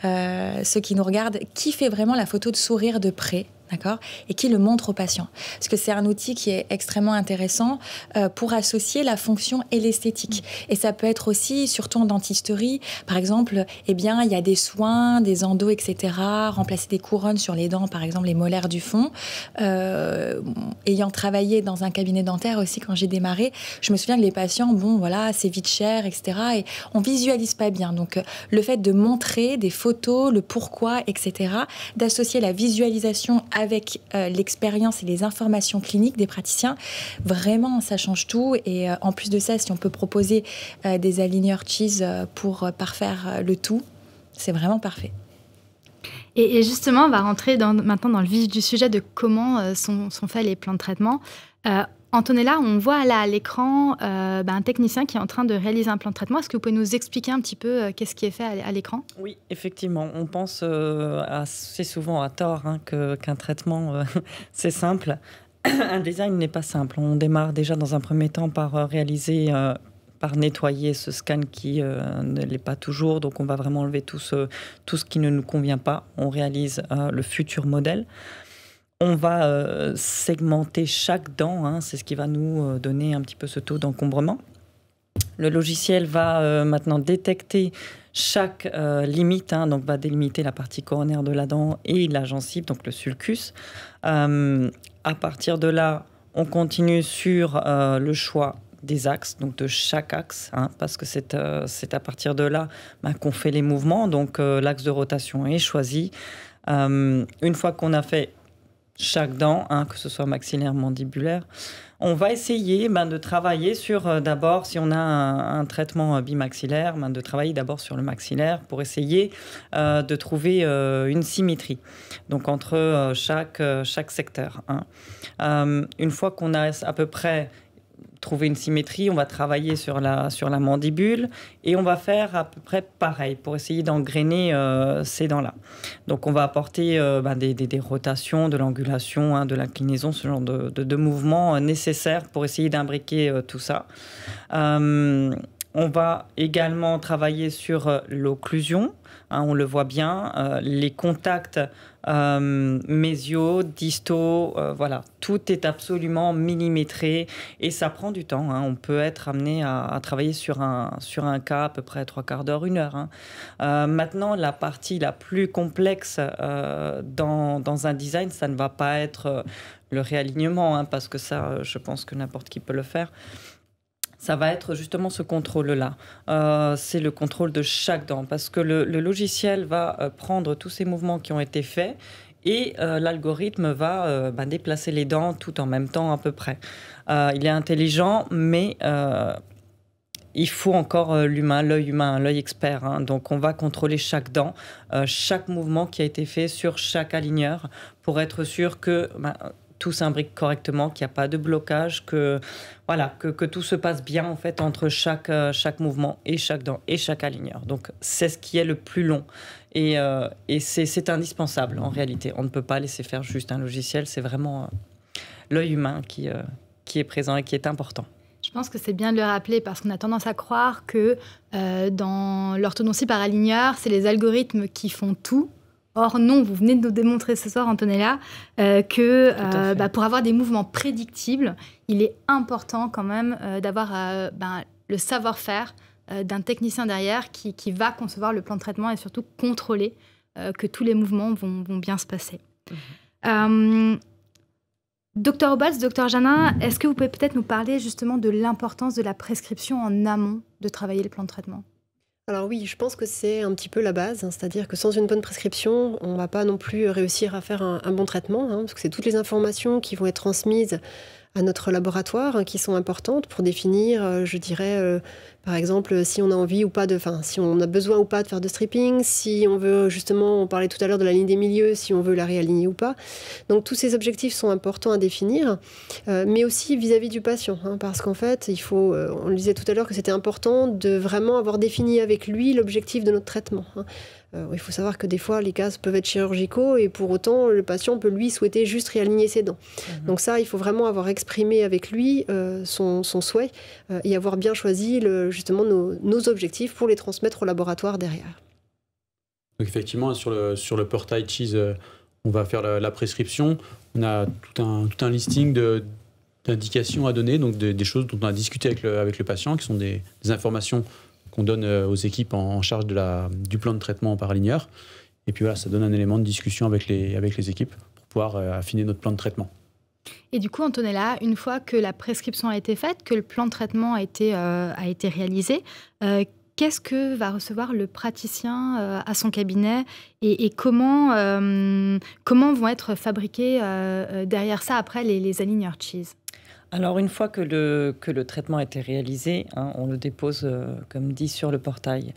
euh, ceux qui nous regardent, qui fait vraiment la photo de sourire de près D'accord Et qui le montre aux patients. Parce que c'est un outil qui est extrêmement intéressant euh, pour associer la fonction et l'esthétique. Mm. Et ça peut être aussi, surtout en dentisterie, par exemple, eh bien, il y a des soins, des endos, etc., remplacer des couronnes sur les dents, par exemple, les molaires du fond. Euh, ayant travaillé dans un cabinet dentaire aussi quand j'ai démarré, je me souviens que les patients, bon, voilà, c'est vite cher, etc., et on visualise pas bien. Donc, euh, le fait de montrer des photos, le pourquoi, etc., d'associer la visualisation avec euh, l'expérience et les informations cliniques des praticiens, vraiment, ça change tout. Et euh, en plus de ça, si on peut proposer euh, des aligneurs cheese pour parfaire le tout, c'est vraiment parfait. Et, justement, on va rentrer maintenant dans le vif du sujet de comment sont, faits les plans de traitement. Antonella, on voit là à l'écran euh, bah, un technicien qui est en train de réaliser un plan de traitement. Est-ce que vous pouvez nous expliquer un petit peu euh, qu'est-ce qui est fait à, l'écran Oui, effectivement. On pense euh, assez souvent à tort hein, qu'un traitement, c'est simple. un design n'est pas simple. On démarre déjà dans un premier temps par réaliser par nettoyer ce scan qui ne l'est pas toujours. Donc on va vraiment enlever tout ce, tout ce qui ne nous convient pas. On réalise le futur modèle. On va euh, segmenter chaque dent, hein. c'est ce qui va nous euh, donner un petit peu ce taux d'encombrement. Le logiciel va euh, maintenant détecter chaque limite, hein. donc va délimiter la partie coronaire de la dent et la gencive, donc le sulcus. à partir de là, on continue sur le choix des axes, donc de chaque axe, hein, parce que c'est à partir de là bah, qu'on fait les mouvements. Donc l'axe de rotation est choisi. une fois qu'on a fait chaque dent, hein, que ce soit maxillaire, mandibulaire. On va essayer ben, de travailler sur, euh, d'abord, si on a un, traitement euh, bimaxillaire, ben, de travailler d'abord sur le maxillaire pour essayer euh, de trouver une symétrie, donc entre chaque, chaque secteur. Hein. une fois qu'on a à peu près trouver une symétrie, on va travailler sur la, sur la mandibule et on va faire à peu près pareil pour essayer d'engrainer euh, ces dents-là. Donc on va apporter euh, ben, des, rotations, de l'angulation, hein, de l'inclinaison, ce genre de, de, mouvements euh, nécessaires pour essayer d'imbriquer tout ça. on va également travailler sur l'occlusion, hein, on le voit bien, les contacts euh, disto, euh, voilà, tout est absolument millimétré et ça prend du temps. Hein. On peut être amené à, travailler sur un, sur un cas à peu près trois quarts d'heure, une heure. Hein. Euh, maintenant, la partie la plus complexe euh, dans, un design, ça ne va pas être le réalignement, hein, parce que ça, je pense que n'importe qui peut le faire ça va être justement ce contrôle-là. Euh, c'est le contrôle de chaque dent, parce que le, logiciel va euh, prendre tous ces mouvements qui ont été faits et euh, l'algorithme va bah, déplacer les dents tout en même temps à peu près. il est intelligent, mais il faut encore l'humain, l'œil humain, l'œil expert. Hein. Donc on va contrôler chaque dent, chaque mouvement qui a été fait sur chaque aligneur pour être sûr que... Bah, tout s'imbrique correctement, qu'il n'y a pas de blocage, que voilà, que, tout se passe bien en fait entre chaque euh, chaque mouvement et chaque dent et chaque aligneur. Donc c'est ce qui est le plus long et, euh, c'est indispensable en réalité. On ne peut pas laisser faire juste un logiciel. C'est vraiment euh, l'œil humain qui qui est présent et qui est important. Je pense que c'est bien de le rappeler parce qu'on a tendance à croire que dans l'orthodontie par aligneur, c'est les algorithmes qui font tout Or, non, vous venez de nous démontrer ce soir, Antonella, euh, que euh, bah, pour avoir des mouvements prédictibles, il est important quand même euh, d'avoir ben, le savoir-faire d'un technicien derrière qui, va concevoir le plan de traitement et surtout contrôler que tous les mouvements vont, bien se passer. Mhm. Docteur Obals, docteur Janin, est-ce que vous pouvez peut-être nous parler justement de l'importance de la prescription en amont de travailler le plan de traitement alors oui, je pense que c'est un petit peu la base, hein. c'est-à-dire que sans une bonne prescription, on ne va pas non plus réussir à faire un, bon traitement, hein, parce que c'est toutes les informations qui vont être transmises à notre laboratoire hein, qui sont importantes pour définir, euh, je dirais, euh, par exemple, si on a envie ou pas de, enfin, si on a besoin ou pas de faire de stripping, si on veut justement, on parlait tout à l'heure de la ligne des milieux, si on veut la réaligner ou pas. Donc tous ces objectifs sont importants à définir, euh, mais aussi vis-à-vis du patient, hein, parce qu'en fait, il faut, on disait tout à l'heure que c'était important de vraiment avoir défini avec lui l'objectif de notre traitement. Hein. Euh, il faut savoir que des fois, les cases peuvent être chirurgicaux et pour autant, le patient peut lui souhaiter juste réaligner ses dents. Mhm. Donc ça, il faut vraiment avoir exprimé avec lui euh, son, souhait euh, et avoir bien choisi justement nos, objectifs pour les transmettre au laboratoire derrière. effectivement, sur le, portail Cheese, on va faire la, prescription. On a tout un, listing d'indications à donner, donc des, choses dont on a discuté avec le, patient, qui sont des informations qu'on donne euh, aux équipes en, charge de la, du plan de traitement par aligneur. Et puis voilà, ça donne un élément de discussion avec les, avec les équipes pour pouvoir euh, affiner notre plan de traitement. Et du coup, Antonella, une fois que la prescription a été faite, que le plan de traitement a été, euh, a été réalisé, qu'est-ce que va recevoir le praticien à son cabinet et, comment, comment vont être fabriqués derrière ça après les, les aligneurs cheese alors une fois que le, traitement a été réalisé, hein, on le dépose, euh, comme dit, sur le portail.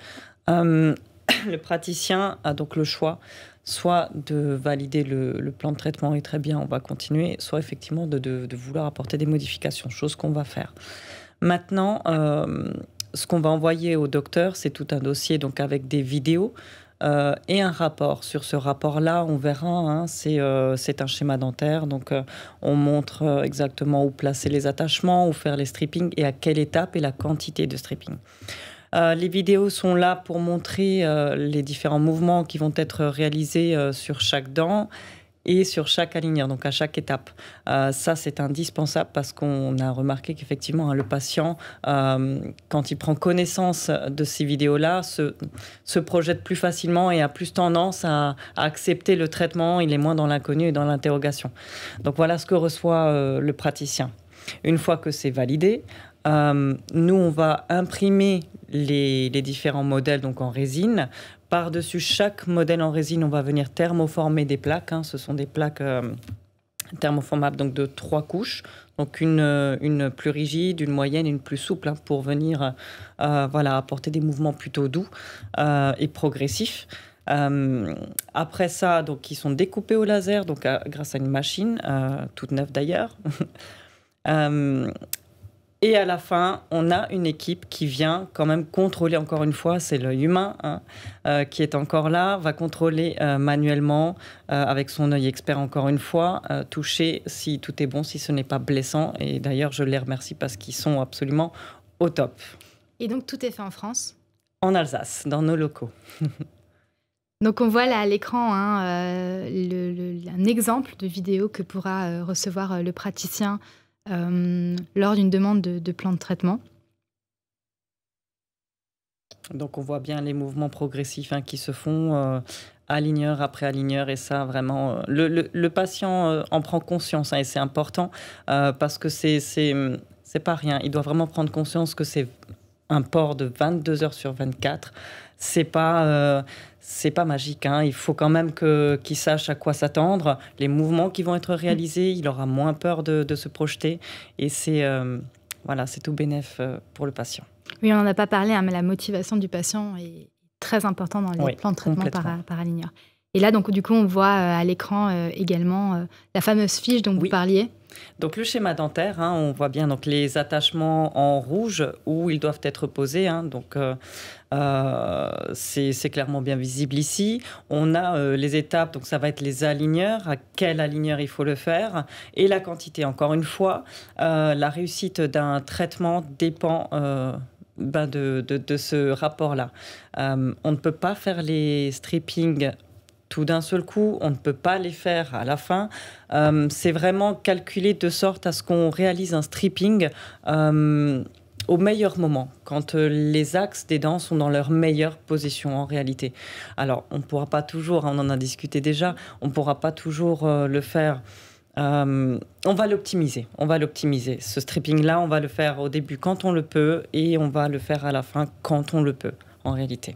Euh, le praticien a donc le choix soit de valider le, plan de traitement et très bien, on va continuer, soit effectivement de, vouloir apporter des modifications, chose qu'on va faire. Maintenant, euh, ce qu'on va envoyer au docteur, c'est tout un dossier donc avec des vidéos euh, et un rapport. Sur ce rapport-là, on verra, hein, euh, c'est un schéma dentaire, donc euh, on montre exactement où placer les attachements, où faire les strippings et à quelle étape et la quantité de stripping. les vidéos sont là pour montrer les différents mouvements qui vont être réalisés sur chaque dent et sur chaque aligneur, donc à chaque étape. Euh, ça, c'est indispensable parce qu'on a remarqué qu'effectivement, hein, le patient, euh, quand il prend connaissance de ces vidéos-là, se, se, projette plus facilement et a plus tendance à, accepter le traitement. Il est moins dans l'inconnu et dans l'interrogation. Donc voilà ce que reçoit euh, le praticien. Une fois que c'est validé, nous, on va imprimer les, les, différents modèles donc en résine par-dessus chaque modèle en résine, on va venir thermoformer des plaques. Hein. Ce sont des plaques euh, thermoformables donc de trois couches. Donc une, euh, plus rigide, une moyenne et une plus souple hein, pour venir euh, voilà, apporter des mouvements plutôt doux et progressifs. après ça, donc ils sont découpés au laser, donc grâce à une machine, toute neuve d'ailleurs. Et à la fin, on a une équipe qui vient quand même contrôler, encore une fois, c'est l'œil humain hein, euh, qui est encore là, va contrôler euh, manuellement, euh, avec son œil expert encore une fois, toucher si tout est bon, si ce n'est pas blessant. Et d'ailleurs, je les remercie parce qu'ils sont absolument au top. Et donc, tout est fait en France En Alsace, dans nos locaux. Donc on voit là à l'écran hein, un exemple de vidéo que pourra recevoir le praticien euh, lors d'une demande de, plan de traitement. Donc on voit bien les mouvements progressifs hein, qui se font euh, aligneur après aligneur et ça vraiment euh, le, patient en prend conscience hein, et c'est important parce que c'est c'est pas rien. Il doit vraiment prendre conscience que c'est un port de 22 heures sur 24 c'est pas euh, c'est pas magique. Hein. Il faut quand même que qu'il sache à quoi s'attendre, les mouvements qui vont être réalisés. Il aura moins peur de, de se projeter et c'est euh, voilà, c'est tout bénéf euh, pour le patient. Oui, on n'en a pas parlé, hein, mais la motivation du patient est très importante dans les plans de traitement par, par aligneur. Et là, donc, du coup, on voit à l'écran également la fameuse fiche dont vous parliez. Donc le schéma dentaire, hein, on voit bien donc les attachements en rouge où ils doivent être posés. Hein, donc euh, c'est clairement bien visible ici. On a euh, les étapes, donc ça va être les aligneurs, à quel aligneur il faut le faire, et la quantité. Encore une fois, euh, la réussite d'un traitement dépend... Ben de, ce rapport-là. on ne peut pas faire les strippings tout d'un seul coup, on ne peut pas les faire à la fin. c'est vraiment calculé de sorte à ce qu'on réalise un stripping au meilleur moment, quand euh, les axes des dents sont dans leur meilleure position en réalité. Alors, on ne pourra pas toujours, hein, on en a discuté déjà, on ne pourra pas toujours euh, le faire. Euh, on va l'optimiser, on va l'optimiser. Ce stripping-là, on va le faire au début quand on le peut et on va le faire à la fin quand on le peut, en réalité.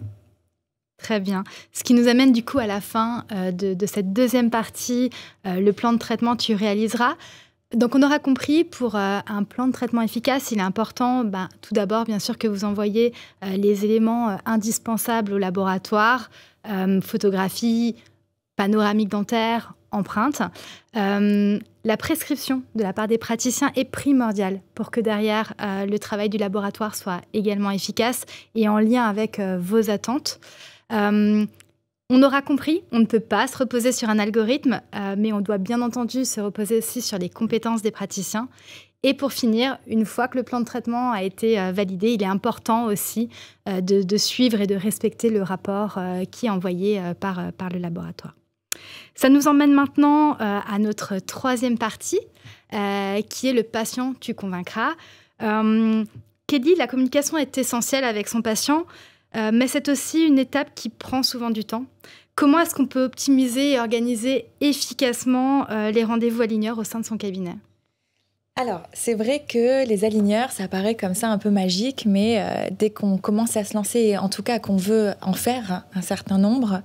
Très bien. Ce qui nous amène du coup à la fin de, cette deuxième partie, le plan de traitement tu réaliseras. Donc on aura compris, pour euh, un plan de traitement efficace, il est important ben, tout d'abord bien sûr que vous envoyez euh, les éléments euh, indispensables au laboratoire, photographie, panoramique dentaire, empreinte. la prescription de la part des praticiens est primordiale pour que derrière le travail du laboratoire soit également efficace et en lien avec vos attentes. On aura compris, on ne peut pas se reposer sur un algorithme, euh, mais on doit bien entendu se reposer aussi sur les compétences des praticiens. Et pour finir, une fois que le plan de traitement a été euh, validé, il est important aussi euh, de, suivre et de respecter le rapport qui est envoyé par, par le laboratoire. Ça nous emmène maintenant à notre troisième partie, qui est le patient, tu convaincras. Kelly, la communication est essentielle avec son patient. Euh, mais c'est aussi une étape qui prend souvent du temps. Comment est-ce qu'on peut optimiser et organiser efficacement euh, les rendez-vous aligneurs au sein de son cabinet alors, c'est vrai que les aligneurs, ça paraît comme ça un peu magique, mais euh, dès qu'on commence à se lancer, en tout cas qu'on veut en faire un certain nombre,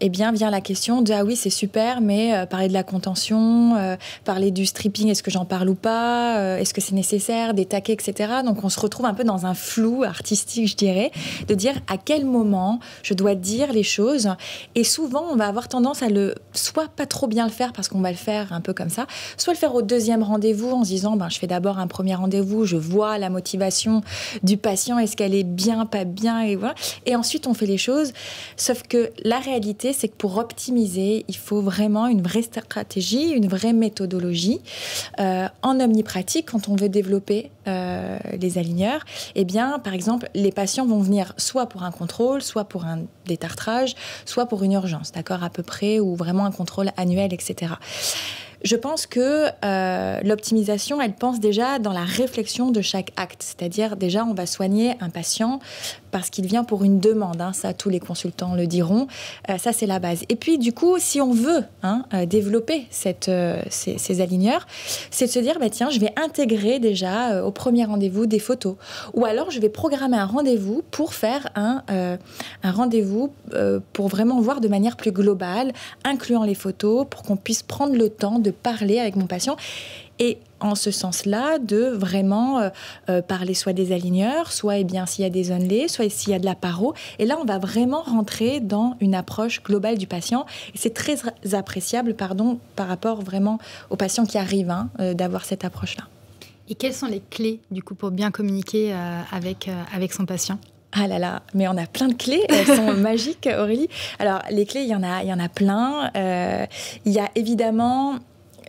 eh bien, vient la question de ah oui, c'est super, mais euh, parler de la contention, euh, parler du stripping, est-ce que j'en parle ou pas, euh, est-ce que c'est nécessaire, des taquets, etc. Donc on se retrouve un peu dans un flou artistique, je dirais, de dire à quel moment je dois dire les choses. Et souvent, on va avoir tendance à le soit pas trop bien le faire parce qu'on va le faire un peu comme ça, soit le faire au deuxième rendez-vous en se disant ben, je fais d'abord un premier rendez-vous, je vois la motivation du patient, est-ce qu'elle est bien, pas bien, et voilà. Et ensuite, on fait les choses. Sauf que la réalité, c'est que pour optimiser, il faut vraiment une vraie stratégie, une vraie méthodologie. Euh, en omnipratique, quand on veut développer euh, les aligneurs, eh bien, par exemple, les patients vont venir soit pour un contrôle, soit pour un détartrage, soit pour une urgence, d'accord, à peu près, ou vraiment un contrôle annuel, etc. Je pense que euh, l'optimisation, elle pense déjà dans la réflexion de chaque acte. C'est-à-dire, déjà, on va soigner un patient parce qu'il vient pour une demande. Hein, ça, tous les consultants le diront. Euh, ça, c'est la base. Et puis, du coup, si on veut hein, euh, développer cette, ces, aligneurs, c'est de se dire, bah, tiens, je vais intégrer déjà au premier rendez-vous des photos. Ou alors, je vais programmer un rendez-vous pour faire un rendez-vous pour vraiment voir de manière plus globale, incluant les photos, pour qu'on puisse prendre le temps de parler avec mon patient et en ce sens-là de vraiment euh, euh, parler soit des aligneurs, soit eh bien s'il y a des onlés, soit s'il y a de la paro. Et là, on va vraiment rentrer dans une approche globale du patient. Et c'est très appréciable, pardon, par rapport vraiment aux patients qui arrivent hein, euh, d'avoir cette approche-là. Et quelles sont les clés du coup pour bien communiquer avec, avec son patient ah là là, mais on a plein de clés, elles sont magiques, Aurélie. Alors les clés, il y en a, il y en a plein. il y a évidemment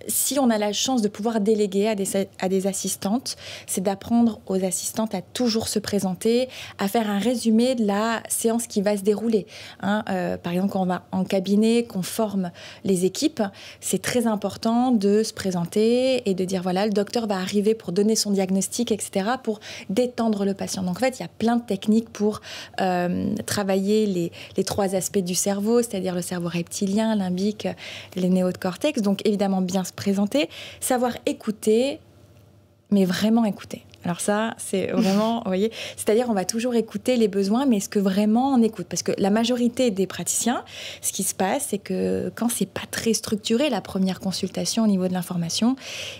si on a la chance de pouvoir déléguer à des, à des assistantes, c'est d'apprendre aux assistantes à toujours se présenter, à faire un résumé de la séance qui va se dérouler. Hein. Euh, par exemple, quand on va en cabinet, qu'on forme les équipes, c'est très important de se présenter et de dire voilà, le docteur va arriver pour donner son diagnostic, etc., pour détendre le patient. Donc en fait, il y a plein de techniques pour euh, travailler les, les trois aspects du cerveau, c'est-à-dire le cerveau reptilien, limbique, les néocortex. Donc évidemment, bien présenter, savoir écouter, mais vraiment écouter. Alors ça, c'est vraiment, vous voyez, c'est-à-dire on va toujours écouter les besoins, mais est-ce que vraiment on écoute Parce que la majorité des praticiens, ce qui se passe, c'est que quand c'est pas très structuré la première consultation au niveau de l'information,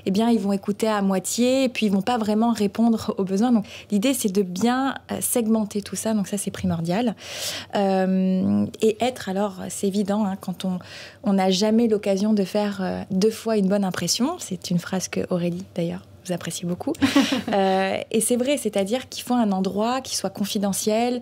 eh bien ils vont écouter à moitié et puis ils vont pas vraiment répondre aux besoins. Donc l'idée, c'est de bien euh, segmenter tout ça. Donc ça, c'est primordial. Euh, et être alors, c'est évident hein, quand on n'a jamais l'occasion de faire euh, deux fois une bonne impression. C'est une phrase que Aurélie d'ailleurs vous appréciez beaucoup. Euh, et c'est vrai, c'est-à-dire qu'il faut un endroit qui soit confidentiel,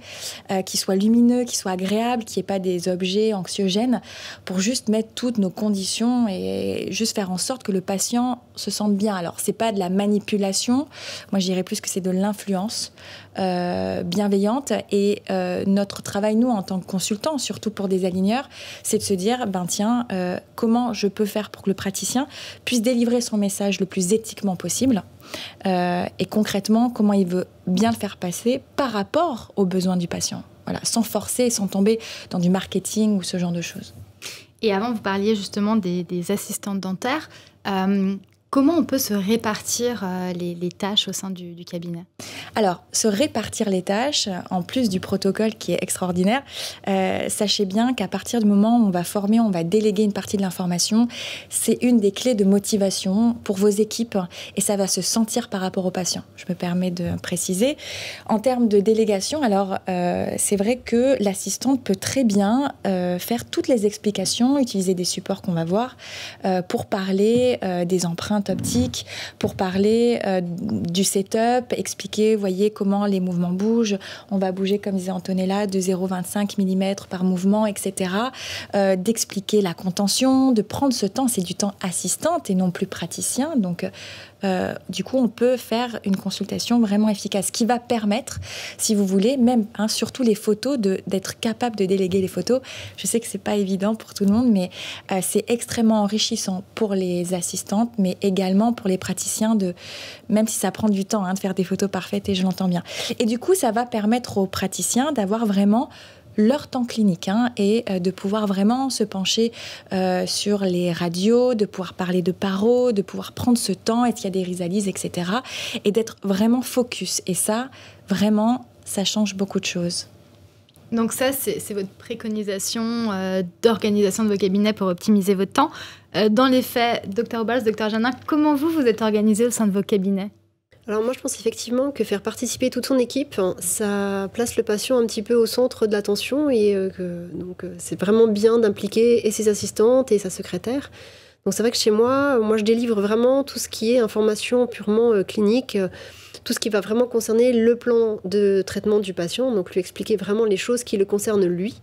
euh, qui soit lumineux, qui soit agréable, qui n'ait pas des objets anxiogènes, pour juste mettre toutes nos conditions et juste faire en sorte que le patient se sente bien. Alors, c'est pas de la manipulation, moi j'irais plus que c'est de l'influence. Euh, bienveillante. Et euh, notre travail, nous, en tant que consultants, surtout pour des aligneurs, c'est de se dire, ben tiens, euh, comment je peux faire pour que le praticien puisse délivrer son message le plus éthiquement possible et concrètement, comment il veut bien le faire passer par rapport aux besoins du patient. Voilà, sans forcer, sans tomber dans du marketing ou ce genre de choses. Et avant, vous parliez justement des, assistantes dentaires. Comment on peut se répartir euh, les, tâches au sein du, cabinet Alors, se répartir les tâches, en plus du protocole qui est extraordinaire, euh, sachez bien qu'à partir du moment où on va former, on va déléguer une partie de l'information, c'est une des clés de motivation pour vos équipes et ça va se sentir par rapport aux patients. Je me permets de préciser. En termes de délégation, alors euh, c'est vrai que l'assistante peut très bien faire toutes les explications, utiliser des supports qu'on va voir pour parler des emprunts optique pour parler euh, du setup, expliquer, voyez comment les mouvements bougent. On va bouger, comme disait Antonella, de 0,25 mm par mouvement, etc. Euh, d'expliquer la contention, de prendre ce temps. C'est du temps assistante et non plus praticien. Donc, euh, euh, du coup, on peut faire une consultation vraiment efficace qui va permettre, si vous voulez, même hein, surtout les photos, d'être capable de déléguer les photos. Je sais que c'est pas évident pour tout le monde, mais euh, c'est extrêmement enrichissant pour les assistantes, mais également pour les praticiens de, même si ça prend du temps hein, de faire des photos parfaites et je l'entends bien. Et du coup, ça va permettre aux praticiens d'avoir vraiment leur temps clinique hein, et euh, de pouvoir vraiment se pencher euh, sur les radios, de pouvoir parler de paro, de pouvoir prendre ce temps, est-ce qu'il y a des risalises, etc. Et d'être vraiment focus. Et ça, vraiment, ça change beaucoup de choses. Donc ça, c'est votre préconisation euh, d'organisation de vos cabinets pour optimiser votre temps. dans les faits, docteur Obals, docteur Janin, comment vous vous êtes organisé au sein de vos cabinets alors moi je pense effectivement que faire participer toute son équipe, hein, ça place le patient un petit peu au centre de l'attention et euh, donc euh, c'est vraiment bien d'impliquer et ses assistantes et sa secrétaire. Donc c'est vrai que chez moi, moi je délivre vraiment tout ce qui est information purement euh, clinique, tout ce qui va vraiment concerner le plan de traitement du patient, donc lui expliquer vraiment les choses qui le concernent lui.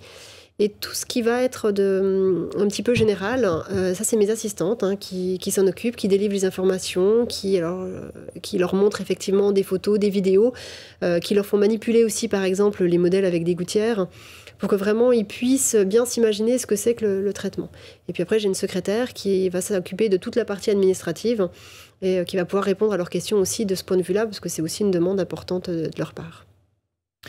Et tout ce qui va être de, hum, un petit peu général, euh, ça c'est mes assistantes hein, qui, qui s'en occupent, qui délivrent les informations, qui, alors, euh, qui leur montrent effectivement des photos, des vidéos, euh, qui leur font manipuler aussi par exemple les modèles avec des gouttières pour que vraiment ils puissent bien s'imaginer ce que c'est que le, traitement. Et puis après, j'ai une secrétaire qui va s'occuper de toute la partie administrative et qui va pouvoir répondre à leurs questions aussi de ce point de vue-là, parce que c'est aussi une demande importante de leur part.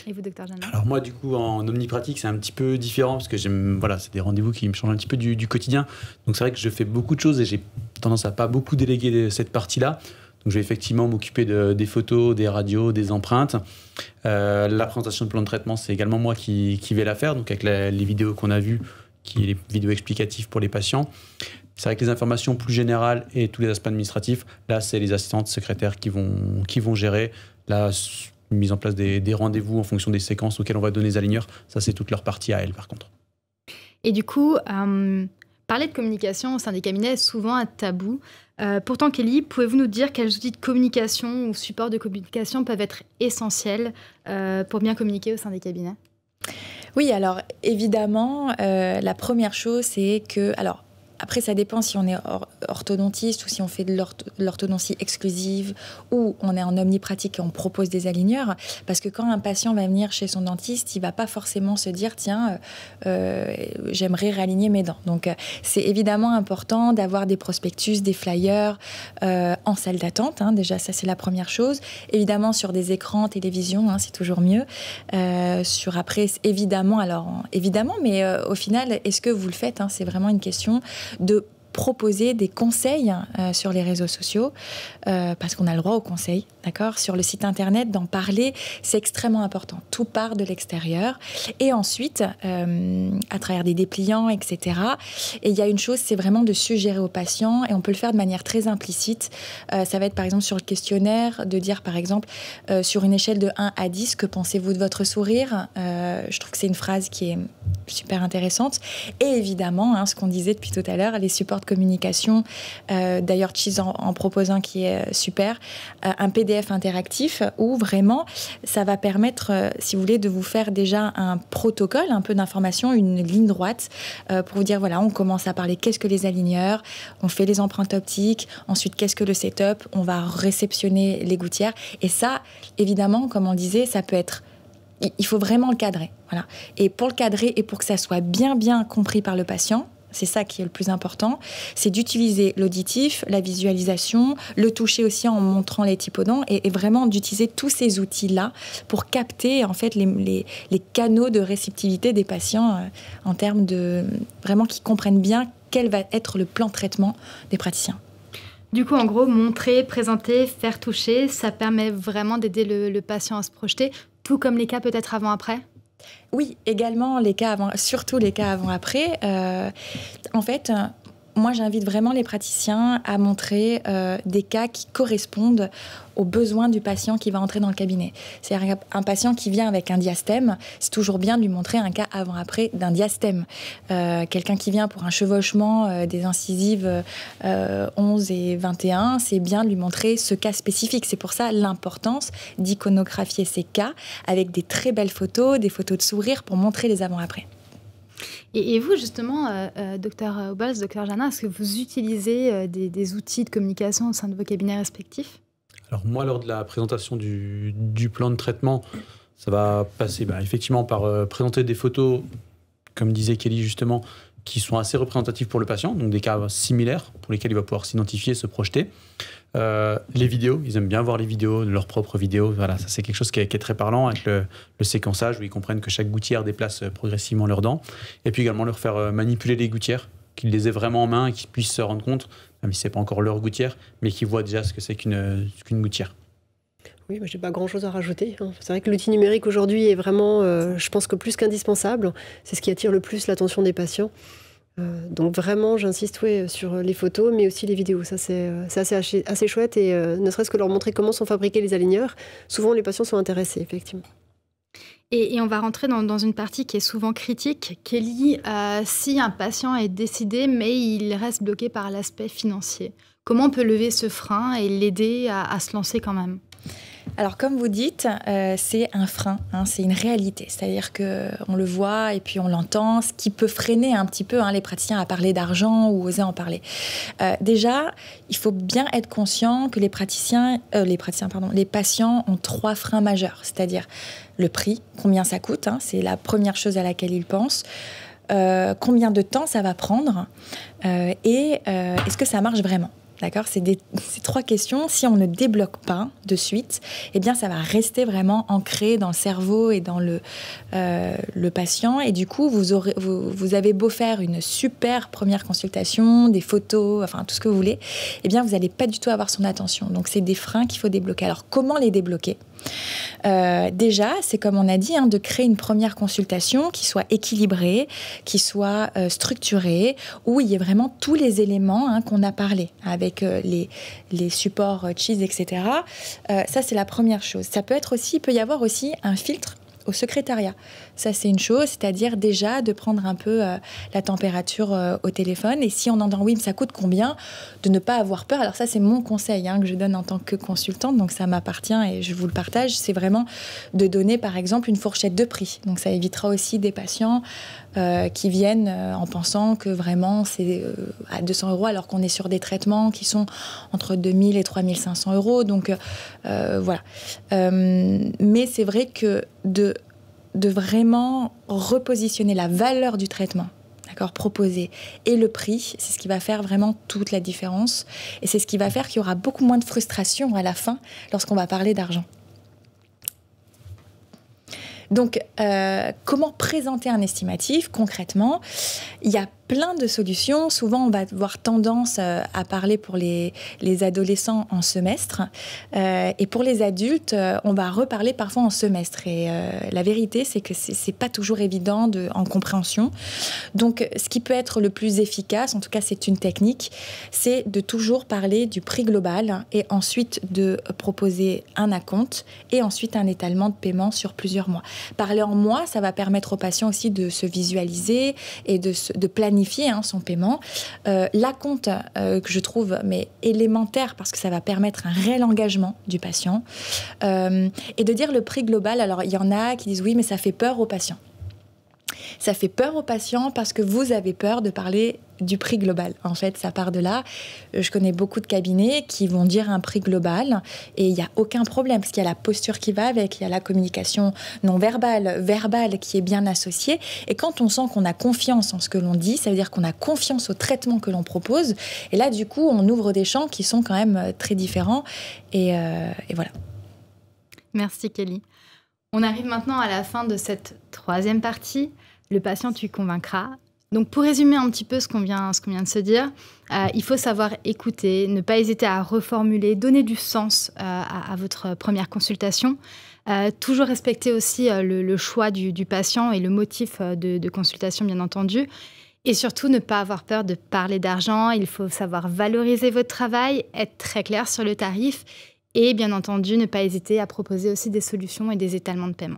Et vous, docteur Alors moi, du coup, en omnipratique, c'est un petit peu différent parce que voilà, c'est des rendez-vous qui me changent un petit peu du, quotidien. Donc c'est vrai que je fais beaucoup de choses et j'ai tendance à pas beaucoup déléguer cette partie-là. Donc je vais effectivement m'occuper de, des photos, des radios, des empreintes. Euh, la présentation de plan de traitement, c'est également moi qui, vais la faire, donc avec les vidéos qu'on a vues, qui les vidéos explicatives pour les patients. C'est vrai que les informations plus générales et tous les aspects administratifs, là, c'est les assistantes secrétaires qui vont, qui vont gérer. Là, mise en place des, rendez-vous en fonction des séquences auxquelles on va donner les aligneurs. Ça, c'est toute leur partie à elle, par contre. Et du coup, euh, parler de communication au sein des cabinets est souvent un tabou. Euh, pourtant, Kelly, pouvez-vous nous dire quels outils de communication ou supports de communication peuvent être essentiels euh, pour bien communiquer au sein des cabinets Oui, alors évidemment, la première chose, c'est que... Alors, après, ça dépend si on est orthodontiste ou si on fait de l'orthodontie exclusive ou on est en omnipratique et on propose des aligneurs. Parce que quand un patient va venir chez son dentiste, il va pas forcément se dire tiens, euh, euh, j'aimerais réaligner mes dents. Donc, c'est évidemment important d'avoir des prospectus, des flyers euh, en salle d'attente. Hein. déjà, ça, c'est la première chose. Évidemment, sur des écrans, télévision, hein, c'est toujours mieux. sur après, évidemment, alors, évidemment, mais au final, est-ce que vous le faites hein? C'est vraiment une question de proposer des conseils euh, sur les réseaux sociaux, euh, parce qu'on a le droit aux conseils, d'accord Sur le site internet, d'en parler, c'est extrêmement important. Tout part de l'extérieur. Et ensuite, euh, à travers des dépliants, etc. Et il y a une chose, c'est vraiment de suggérer aux patients, et on peut le faire de manière très implicite. ça va être par exemple sur le questionnaire, de dire par exemple, sur une échelle de 1 à 10, que pensez-vous de votre sourire Je trouve que c'est une phrase qui est super intéressante. Et évidemment, hein, ce qu'on disait depuis tout à l'heure, les supports communication. Euh, d'ailleurs, Cheese en, proposant qui est euh, super, euh, un PDF interactif où vraiment ça va permettre, si vous voulez, de vous faire déjà un protocole, un peu d'information, une ligne droite pour vous dire voilà, on commence à parler qu'est-ce que les aligneurs, on fait les empreintes optiques, ensuite qu'est-ce que le setup, on va réceptionner les gouttières. Et ça, évidemment, comme on disait, ça peut être il faut vraiment le cadrer. Voilà. Et pour le cadrer et pour que ça soit bien bien compris par le patient, c'est ça qui est le plus important. C'est d'utiliser l'auditif, la visualisation, le toucher aussi en montrant les typodents et, et vraiment d'utiliser tous ces outils-là pour capter en fait les, canaux de réceptivité des patients euh, en termes de vraiment qu'ils comprennent bien quel va être le plan de traitement des praticiens. Du coup, en gros, montrer, présenter, faire toucher, ça permet vraiment d'aider le patient à se projeter, tout comme les cas peut-être avant-après oui, également les cas avant, surtout les cas avant-après. Euh, en fait, euh, moi, j'invite vraiment les praticiens à montrer euh, des cas qui correspondent aux besoins du patient qui va entrer dans le cabinet. C'est-à-dire un patient qui vient avec un diastème, c'est toujours bien de lui montrer un cas avant-après d'un diastème. Euh, quelqu'un qui vient pour un chevauchement euh, des incisives 11 et 21, c'est bien de lui montrer ce cas spécifique. C'est pour ça l'importance d'iconographier ces cas avec des très belles photos, des photos de sourire pour montrer les avant-après. Et, vous, justement, euh, euh, docteur euh, Obals, docteur Jana, est-ce que vous utilisez des, outils de communication au sein de vos cabinets respectifs Alors moi, lors de la présentation du, plan de traitement, ça va passer bah, effectivement par présenter des photos, comme disait Kelly justement, qui sont assez représentatives pour le patient, donc des cas similaires pour lesquels il va pouvoir s'identifier, se projeter. Euh, les vidéos, ils aiment bien voir les vidéos, leurs propres vidéos. Voilà, ça c'est quelque chose qui est, très parlant avec le, séquençage où ils comprennent que chaque gouttière déplace euh, progressivement leurs dents. Et puis également leur faire euh, manipuler les gouttières, qu'ils les aient vraiment en main et qu'ils puissent se rendre compte, même si n'est pas encore leur gouttière, mais qu'ils voient déjà ce que c'est qu'une gouttière. Oui, j'ai pas grand-chose à rajouter. Hein. C'est vrai que l'outil numérique aujourd'hui est vraiment, je pense que plus qu'indispensable. C'est ce qui attire le plus l'attention des patients. Euh, donc vraiment, j'insiste sur euh, les photos, mais aussi les vidéos. Ça, c'est euh, assez, chouette. Et ne serait-ce que leur montrer comment sont fabriqués les aligneurs, souvent les patients sont intéressés, effectivement. Et, on va rentrer dans, une partie qui est souvent critique, Kelly, si un patient est décidé, mais il reste bloqué par l'aspect financier. Comment on peut lever ce frein et l'aider à se lancer quand même alors comme vous dites, euh, c'est un frein, hein, c'est une réalité. C'est-à-dire que on le voit et puis on l'entend, ce qui peut freiner un petit peu hein, les praticiens à parler d'argent ou oser en parler. Euh, déjà, il faut bien être conscient que les praticiens, euh, les praticiens, pardon, les patients ont trois freins majeurs. C'est-à-dire le prix, combien ça coûte, hein, c'est la première chose à laquelle ils pensent. combien de temps ça va prendre et est-ce que ça marche vraiment D'accord C'est ces trois questions. Si on ne débloque pas de suite, eh bien, ça va rester vraiment ancré dans le cerveau et dans le, euh, le patient. Et du coup, vous, aurez, vous, avez beau faire une super première consultation, des photos, enfin tout ce que vous voulez, eh bien, vous n'allez pas du tout avoir son attention. Donc, c'est des freins qu'il faut débloquer. Alors, comment les débloquer euh, déjà, c'est comme on a dit, hein, de créer une première consultation qui soit équilibrée, qui soit euh, structurée, où il y ait vraiment tous les éléments hein, qu'on a parlé, avec euh, les, supports cheese, etc. ça, c'est la première chose. Ça peut être aussi, il peut y avoir aussi un filtre au secrétariat. Ça, c'est une chose, c'est-à-dire déjà de prendre un peu euh, la température euh, au téléphone. Et si on entend oui, mais ça coûte combien De ne pas avoir peur. Alors ça, c'est mon conseil hein, que je donne en tant que consultante, donc ça m'appartient et je vous le partage. C'est vraiment de donner, par exemple, une fourchette de prix. Donc ça évitera aussi des patients euh, qui viennent en pensant que vraiment c'est à 200 euros, alors qu'on est sur des traitements qui sont entre 2000 et 3500 euros. Donc voilà. mais c'est vrai que de de vraiment repositionner la valeur du traitement d'accord, proposé et le prix, c'est ce qui va faire vraiment toute la différence et c'est ce qui va faire qu'il y aura beaucoup moins de frustration à la fin lorsqu'on va parler d'argent. Donc, euh, comment présenter un estimatif concrètement Il y a plein de solutions. Souvent, on va avoir tendance euh, à parler pour les, les adolescents en semestre. Euh, et pour les adultes, euh, on va reparler parfois en semestre. Et la vérité, c'est que ce n'est pas toujours évident de, en compréhension. Donc, ce qui peut être le plus efficace, en tout cas, c'est une technique, c'est de toujours parler du prix global et ensuite de proposer un acompte et ensuite un étalement de paiement sur plusieurs mois. Parler en mois, ça va permettre aux patients aussi de se visualiser et de, se, de planifier signifier hein, son paiement. Euh, la compte euh, que je trouve mais élémentaire parce que ça va permettre un réel engagement du patient. Euh, et de dire le prix global. Alors il y en a qui disent oui mais ça fait peur aux patients. Ça fait peur aux patients parce que vous avez peur de parler du prix global. En fait, ça part de là. Euh, je connais beaucoup de cabinets qui vont dire un prix global et il n'y a aucun problème parce qu'il y a la posture qui va avec, il y a la communication non verbale, verbale qui est bien associée. Et quand on sent qu'on a confiance en ce que l'on dit, ça veut dire qu'on a confiance au traitement que l'on propose. Et là, du coup, on ouvre des champs qui sont quand même euh, très différents. Et, euh, et voilà. Merci Kelly. On arrive maintenant à la fin de cette troisième partie le patient, tu convaincras. Donc pour résumer un petit peu ce qu'on vient, vient, de se dire, euh, il faut savoir écouter, ne pas hésiter à reformuler, donner du sens euh, à, votre première consultation. Euh, toujours respecter aussi le, choix du, patient et le motif de, consultation, bien entendu. Et surtout, ne pas avoir peur de parler d'argent. Il faut savoir valoriser votre travail, être très clair sur le tarif et, bien entendu, ne pas hésiter à proposer aussi des solutions et des étalements de paiement.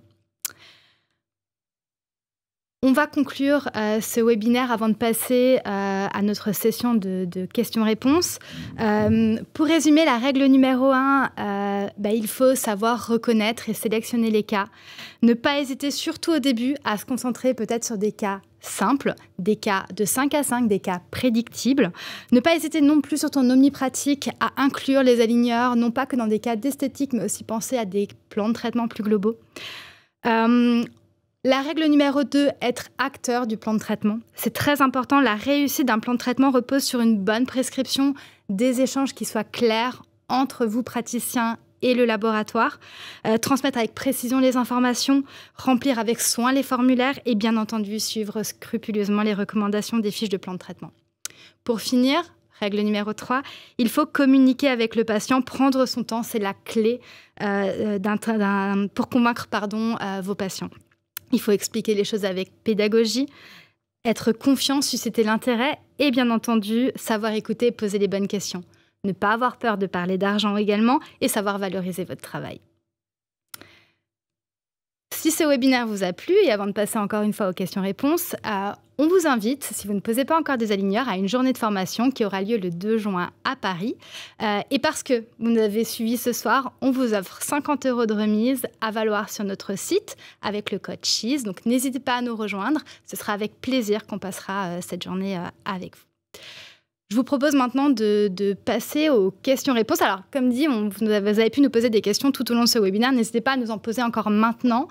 On va conclure euh, ce webinaire avant de passer euh, à notre session de, questions-réponses. Euh, pour résumer, la règle numéro 1, bah, il faut savoir reconnaître et sélectionner les cas. Ne pas hésiter, surtout au début, à se concentrer peut-être sur des cas simples, des cas de 5 à 5, des cas prédictibles. Ne pas hésiter non plus sur ton omnipratique à inclure les aligneurs, non pas que dans des cas d'esthétique, mais aussi penser à des plans de traitement plus globaux. La règle numéro 2, être acteur du plan de traitement. C'est très important. La réussite d'un plan de traitement repose sur une bonne prescription, des échanges qui soient clairs entre vous, praticiens et le laboratoire, euh, transmettre avec précision les informations, remplir avec soin les formulaires et bien entendu suivre scrupuleusement les recommandations des fiches de plan de traitement. Pour finir, règle numéro 3, il faut communiquer avec le patient, prendre son temps, c'est la clé euh, euh, pour convaincre pardon, vos patients. Il faut expliquer les choses avec pédagogie, être confiant, susciter l'intérêt et bien entendu savoir écouter poser les bonnes questions. Ne pas avoir peur de parler d'argent également et savoir valoriser votre travail. Si ce webinaire vous a plu, et avant de passer encore une fois aux questions-réponses, euh, on vous invite, si vous ne posez pas encore des aligneurs, à une journée de formation qui aura lieu le 2 juin à Paris. Euh, et parce que vous nous avez suivi ce soir, on vous offre 50 euros de remise à valoir sur notre site avec le code CHEESE. Donc n'hésitez pas à nous rejoindre. Ce sera avec plaisir qu'on passera euh, cette journée euh, avec vous. Je vous propose maintenant de, passer aux questions-réponses. Alors, comme dit, vous, avez, pu nous poser des questions tout au long de ce webinaire. N'hésitez pas à nous en poser encore maintenant.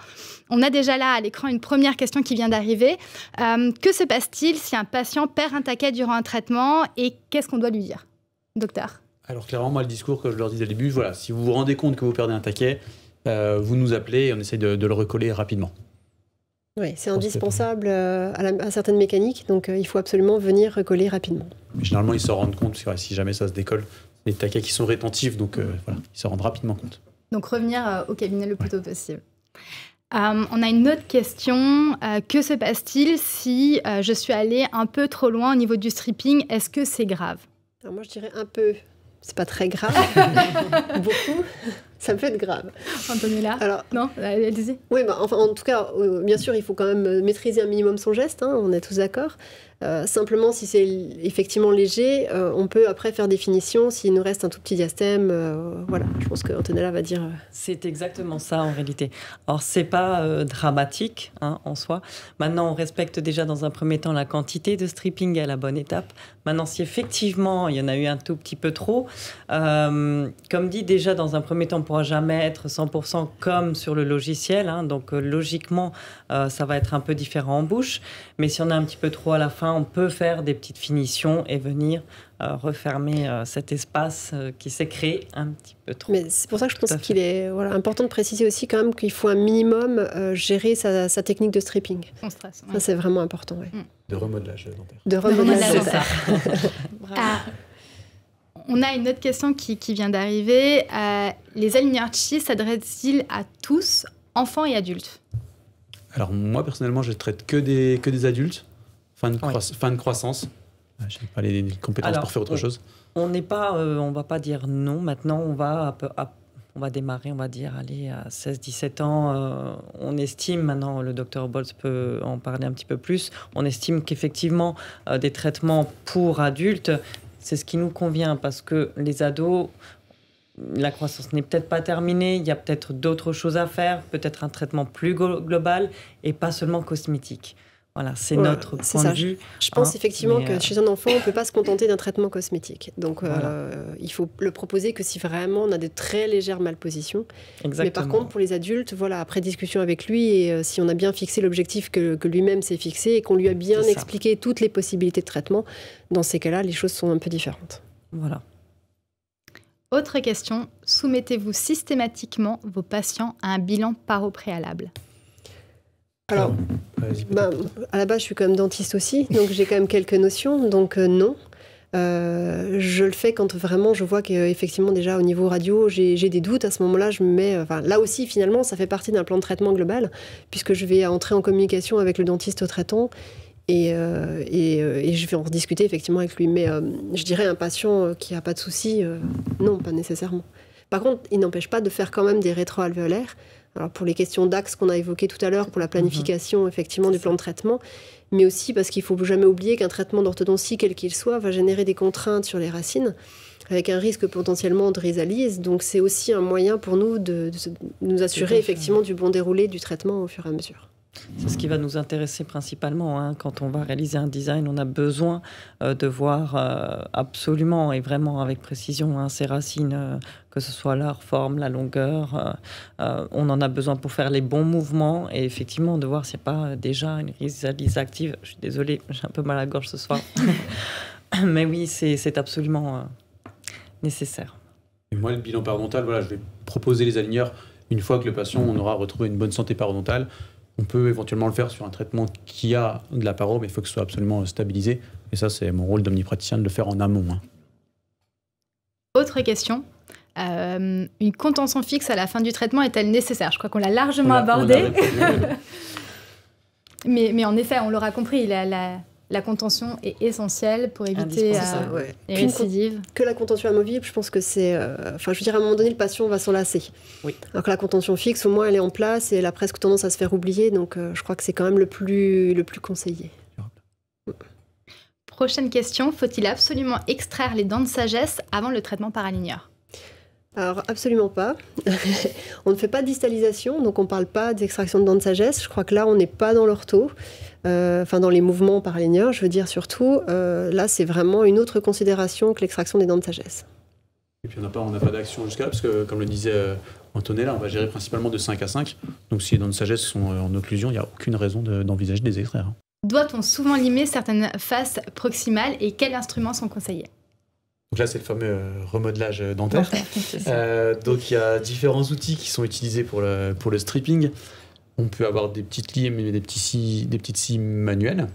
On a déjà là à l'écran une première question qui vient d'arriver. Euh, que se passe-t-il si un patient perd un taquet durant un traitement et qu'est-ce qu'on doit lui dire Docteur Alors, clairement, moi, le discours que je leur disais au début, voilà, si vous vous rendez compte que vous perdez un taquet, euh, vous nous appelez et on essaie de le recoller rapidement. Oui, c'est indispensable euh, à, certaines mécaniques, donc euh, il faut absolument venir recoller rapidement. généralement, ils s'en rendent compte, si, si jamais ça se décolle, les taquets qui sont rétentifs, donc euh, voilà, ils s'en rendent rapidement compte. Donc revenir au cabinet le plus tôt possible. on a une autre question. que se passe-t-il si je suis allée un peu trop loin au niveau du stripping Est-ce que c'est grave moi, je dirais un peu. C'est pas très grave. Beaucoup ça me fait être grave. Antonella Alors, Non, allez-y. Oui, bah, enfin, en tout cas, euh, bien sûr, il faut quand même euh, maîtriser un minimum son geste, hein, on est tous d'accord. Euh, simplement, si c'est effectivement léger, euh, on peut après faire des finitions s'il nous reste un tout petit diastème. Euh, voilà, je pense qu'Antonella va dire. C'est exactement ça en réalité. Alors, c'est pas dramatique hein, en soi. Maintenant, on respecte déjà dans un premier temps la quantité de stripping à la bonne étape. Maintenant, si effectivement il y en a eu un tout petit peu trop, comme dit déjà dans un premier temps, on ne pourra jamais être 100% comme sur le logiciel. Hein. donc, logiquement, ça va être un peu différent en bouche. Mais si on a un petit peu trop à la fin, on peut faire des petites finitions et venir euh, refermer euh, cet espace euh, qui s'est créé un petit peu trop. Mais c'est pour ça que je pense qu'il est voilà, important de préciser aussi quand même qu'il faut un minimum gérer sa, technique de stripping. Ça c'est vraiment important. De remodelage dentaire. De remodelage ah, on a une autre question qui, vient d'arriver. les aligneurs s'adressent-ils à tous, enfants et adultes Alors moi personnellement, je traite que des, que des adultes. Fin de, croissance Je n'ai pas les, compétences pour faire autre chose. On n'est pas, euh, on va pas dire non. Maintenant, on va, on va démarrer, on va dire, allez, à 16-17 ans, euh, on estime, maintenant le docteur Bolz peut en parler un petit peu plus, on estime qu'effectivement, euh, des traitements pour adultes, c'est ce qui nous convient parce que les ados, la croissance n'est peut-être pas terminée, il y a peut-être d'autres choses à faire, peut-être un traitement plus global et pas seulement cosmétique. Voilà, c'est notre point de vue. Je pense hein, effectivement que euh, chez un enfant, on ne peut pas se contenter d'un traitement cosmétique. Donc, euh, il faut le proposer que si vraiment on a de très légères malpositions. Mais par contre, pour les adultes, voilà, après discussion avec lui, et euh, si on a bien fixé l'objectif que, que lui-même s'est fixé et qu'on lui a bien expliqué toutes les possibilités de traitement, dans ces cas-là, les choses sont un peu différentes. Voilà. Autre question, soumettez-vous systématiquement vos patients à un bilan paro préalable alors, bah, à la base, je suis quand même dentiste aussi, donc j'ai quand même quelques notions. Donc euh, non, euh, je le fais quand vraiment je vois qu'effectivement déjà au niveau radio j'ai des doutes à ce moment-là je mets euh, là aussi finalement ça fait partie d'un plan de traitement global puisque je vais entrer en communication avec le dentiste traitant et, et, je vais en discuter effectivement avec lui mais je dirais un patient qui n'a pas de soucis non pas nécessairement par contre il n'empêche pas de faire quand même des rétroalvéolaires alors pour les questions d'axe qu'on a évoquées tout à l'heure, pour la mhm. planification effectivement du plan de traitement, mais aussi parce qu'il ne faut jamais oublier qu'un traitement d'orthodontie, quel qu'il soit, va générer des contraintes sur les racines, avec un risque potentiellement de résalise. Donc c'est aussi un moyen pour nous de, de nous assurer effectivement du bon déroulé du traitement au fur et à mesure. C'est ce qui va nous intéresser principalement. Hein. Quand on va réaliser un design, on a besoin euh, de voir euh, absolument et vraiment avec précision hein, ses racines, euh, que ce soit leur forme, la longueur. on en a besoin pour faire les bons mouvements et effectivement de voir s'il n'y a pas déjà une réalisation active. Je suis désolé, j'ai un peu mal à la gorge ce soir. Mais oui, c'est absolument nécessaire. Et moi, le bilan parodontal, voilà, je vais proposer les aligneurs une fois que le patient on aura retrouvé une bonne santé parodontale, on peut éventuellement le faire sur un traitement qui a de la parole, mais il faut que ce soit absolument stabilisé. Et ça, c'est mon rôle d'omnipraticien de le faire en amont. Hein. Autre question. Euh, une contention fixe à la fin du traitement est-elle nécessaire Je crois qu'on l'a largement abordé. Mais, en effet, on l'aura compris, a la, la contention est essentielle pour éviter euh, les récidives. Que la contention amovible, je pense que c'est. Euh, enfin, je veux dire, à un moment donné, le patient va s'en lasser. Oui. Alors que la contention fixe, au moins, elle est en place et elle a presque tendance à se faire oublier. Donc, euh, je crois que c'est quand même le plus, le plus conseillé. Prochaine question faut-il absolument extraire les dents de sagesse avant le traitement par aligneur alors absolument pas. on ne fait pas de distalisation, donc on ne parle pas d'extraction de dents de sagesse. Je crois que là, on n'est pas dans l'ortho, euh, enfin dans les mouvements par parléniens, je veux dire surtout. Euh, là, c'est vraiment une autre considération que l'extraction des dents de sagesse. Et puis on n'a pas, pas d'action jusqu'à là, parce que comme le disait euh, Antonella, on va gérer principalement de 5 à 5. Donc si les dents de sagesse sont en occlusion, il n'y a aucune raison d'envisager de, des extraire. Hein. Doit-on souvent limer certaines faces proximales et quels instruments sont conseillés donc là, c'est le fameux euh, remodelage euh, dentaire. Euh, donc il y a différents outils qui sont utilisés pour le, pour le stripping. On peut avoir des petites limes, des, petits des petites scies manuelles,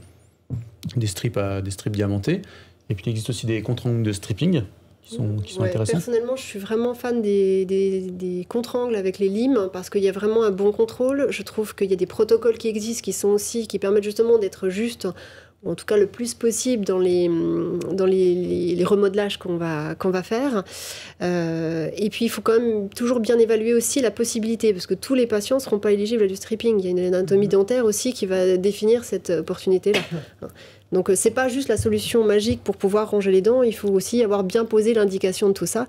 des strips, à, des strips diamantés. Et puis il existe aussi des contre-angles de stripping qui sont, qui sont intéressants. Personnellement, je suis vraiment fan des, contre-angles avec les limes parce qu'il y a vraiment un bon contrôle. Je trouve qu'il y a des protocoles qui existent qui sont aussi qui permettent justement d'être juste en tout cas le plus possible dans les, remodelages qu'on va, faire. Euh, et puis il faut quand même toujours bien évaluer aussi la possibilité, parce que tous les patients ne seront pas éligibles à du stripping. Il y a une anatomie mhm. dentaire aussi qui va définir cette opportunité-là. Donc n'est euh, pas juste la solution magique pour pouvoir ranger les dents, il faut aussi avoir bien posé l'indication de tout ça.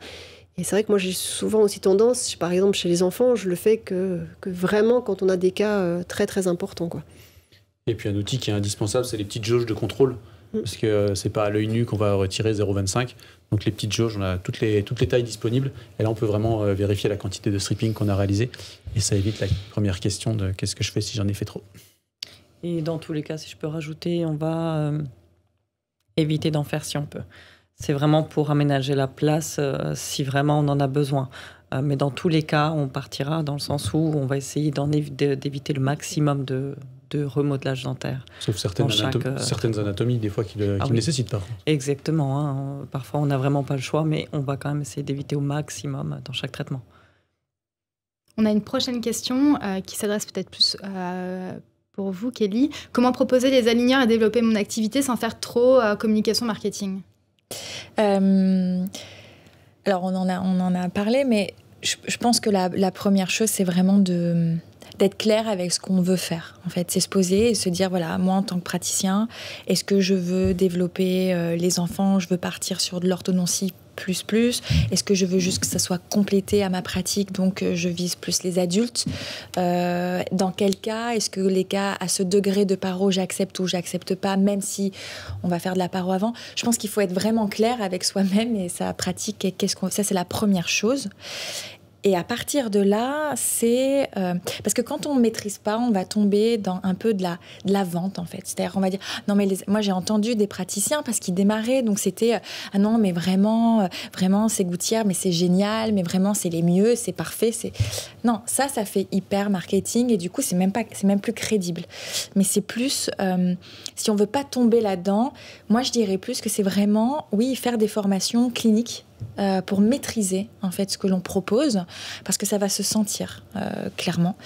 Et c'est vrai que moi j'ai souvent aussi tendance, par exemple chez les enfants, je le fais que, que vraiment quand on a des cas euh, très très importants. Quoi. Et puis un outil qui est indispensable, c'est les petites jauges de contrôle. Mm. Parce que euh, c'est pas à l'œil nu qu'on va retirer 0,25. Donc les petites jauges, on a toutes les, toutes les tailles disponibles. Et là, on peut vraiment euh, vérifier la quantité de stripping qu'on a réalisé. Et ça évite la première question de qu'est-ce que je fais si j'en ai fait trop. Et dans tous les cas, si je peux rajouter, on va euh, éviter d'en faire si on peut. C'est vraiment pour aménager la place si vraiment on en a besoin. mais dans tous les cas, on partira dans le sens où on va essayer d'éviter le maximum de, remodelage dentaire. Sauf certaines, euh, certaines anatomies, des fois, qui, ne ah nécessitent pas. Exactement. Hein. parfois, on n'a vraiment pas le choix, mais on va quand même essayer d'éviter au maximum dans chaque traitement. On a une prochaine question euh, qui s'adresse peut-être plus euh, pour vous, Kelly. Comment proposer les aligneurs et développer mon activité sans faire trop communication marketing Alors, on en, a, on en a parlé, mais je, pense que la première chose, c'est vraiment de d'être clair avec ce qu'on veut faire. En fait, c'est se poser et se dire voilà, moi en tant que praticien, est-ce que je veux développer euh, les enfants Je veux partir sur de l'orthodontie plus plus Est-ce que je veux juste que ça soit complété à ma pratique, donc euh, je vise plus les adultes euh, Dans quel cas Est-ce que les cas à ce degré de paro, j'accepte ou j'accepte pas, même si on va faire de la paro avant Je pense qu'il faut être vraiment clair avec soi-même et sa pratique quest qu'on. Ça, c'est la première chose. Et à partir de là, c'est euh, parce que quand on ne maîtrise pas, on va tomber dans un peu de la, la vente en fait. C'est-à-dire, on va dire non mais moi j'ai entendu des praticiens parce qu'ils démarraient, donc c'était euh, ah non mais vraiment, euh, vraiment c'est gouttière, mais c'est génial, mais vraiment c'est les mieux, c'est parfait, c'est non ça ça fait hyper marketing et du coup c'est même pas c'est même plus crédible. Mais c'est plus si on veut pas tomber là-dedans, moi je dirais plus que c'est vraiment oui faire des formations cliniques euh, pour maîtriser en fait ce que l'on propose parce que ça va se sentir euh, clairement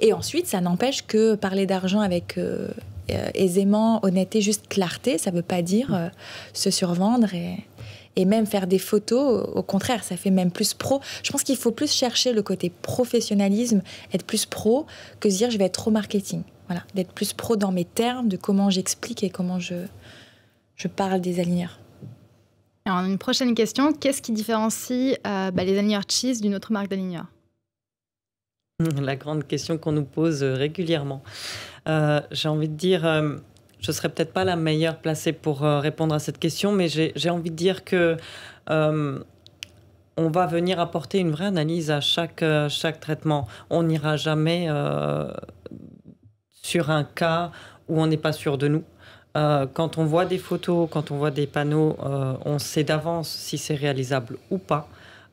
et ensuite ça n'empêche que parler d'argent avec euh, aisément honnêteté juste clarté ça veut pas dire se survendre et, même faire des photos au contraire ça fait même plus pro je pense qu'il faut plus chercher le côté professionnalisme être plus pro que se dire je vais être trop marketing voilà d'être plus pro dans mes termes de comment j'explique et comment je je parle des aligneurs alors, une prochaine question. Qu'est-ce qui différencie euh, bah, les aligneurs cheese d'une autre marque d'aligneurs La grande question qu'on nous pose euh, régulièrement. Euh, j'ai envie de dire, je ne serais peut-être pas la meilleure placée pour répondre à cette question, mais j'ai envie de dire que on va venir apporter une vraie analyse à chaque, chaque traitement. On n'ira jamais sur un cas où on n'est pas sûr de nous. Euh, quand on voit des photos, quand on voit des panneaux, euh, on sait d'avance si c'est réalisable ou pas.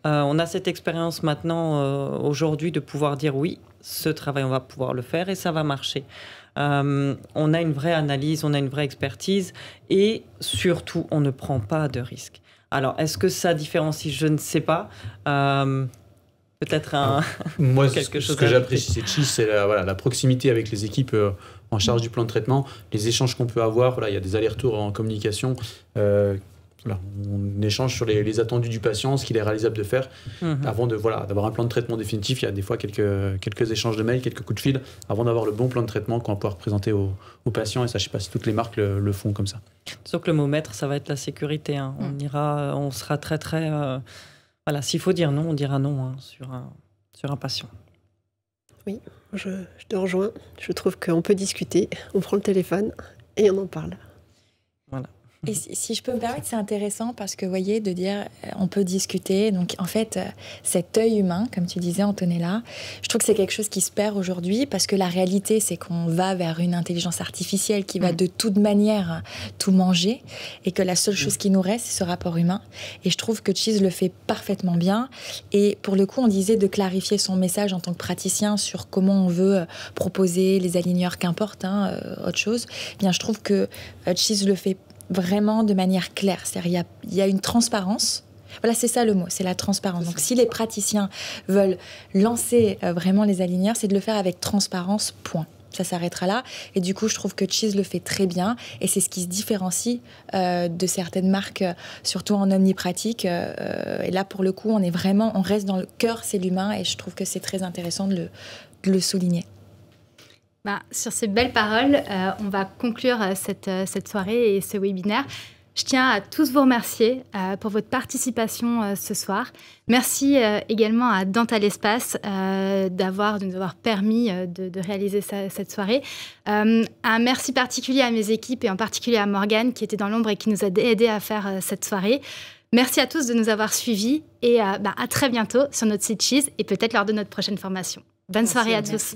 Euh, on a cette expérience maintenant, aujourd'hui, de pouvoir dire oui, ce travail, on va pouvoir le faire et ça va marcher. on a une vraie analyse, on a une vraie expertise et surtout, on ne prend pas de risques. Alors, est-ce que ça différencie Je ne sais pas peut-être un. Moi, quelque ce, chose ce que j'apprécie c'est la, proximité avec les équipes en charge du plan de traitement, les échanges qu'on peut avoir. Voilà, il y a des allers-retours en communication. Euh, on échange sur les, attendus du patient, ce qu'il est réalisable de faire. Mhm. Avant de voilà, d'avoir un plan de traitement définitif, il y a des fois quelques, quelques échanges de mails, quelques coups de fil, avant d'avoir le bon plan de traitement qu'on va pouvoir présenter aux au patients. Et ça, je ne sais pas si toutes les marques le, font comme ça. Sauf que le mot maître, ça va être la sécurité. Hein. On mm. ira, on sera très très. Euh, voilà, s'il faut dire non, on dira non hein, sur sur un patient. Oui, je, te rejoins. Je trouve qu'on peut discuter, on prend le téléphone et on en parle. Et si, je peux me permettre, c'est intéressant parce que, vous voyez, de dire, euh, on peut discuter. Donc, en fait, euh, cet œil humain, comme tu disais, Antonella, je trouve que c'est quelque chose qui se perd aujourd'hui parce que la réalité, c'est qu'on va vers une intelligence artificielle qui va mm. de toute manière tout manger et que la seule chose mm. qui nous reste, c'est ce rapport humain. Et je trouve que Cheese le fait parfaitement bien. Et pour le coup, on disait de clarifier son message en tant que praticien sur comment on veut euh, proposer les aligneurs, qu'importe, hein, autre chose. Eh bien, je trouve que Cheese le fait vraiment de manière claire. cest il y, a une transparence. Voilà, c'est ça le mot, c'est la transparence. Donc si les praticiens veulent lancer euh, vraiment les aligneurs, c'est de le faire avec transparence, point. Ça s'arrêtera là. Et du coup, je trouve que Cheese le fait très bien. Et c'est ce qui se différencie euh, de certaines marques, euh, surtout en omnipratique. et là, pour le coup, on est vraiment, on reste dans le cœur, c'est l'humain. Et je trouve que c'est très intéressant de le souligner. Bah, sur ces belles paroles, euh, on va conclure euh, cette, euh, cette, soirée et ce webinaire. Je tiens à tous vous remercier pour votre participation ce soir. Merci également à Dental Espace d'avoir, de nous avoir permis de, réaliser cette soirée. un merci particulier à mes équipes et en particulier à Morgane qui était dans l'ombre et qui nous a aidés à faire cette soirée. Merci à tous de nous avoir suivis et bah, à très bientôt sur notre site Cheese et peut-être lors de notre prochaine formation. Bonne soirée à tous.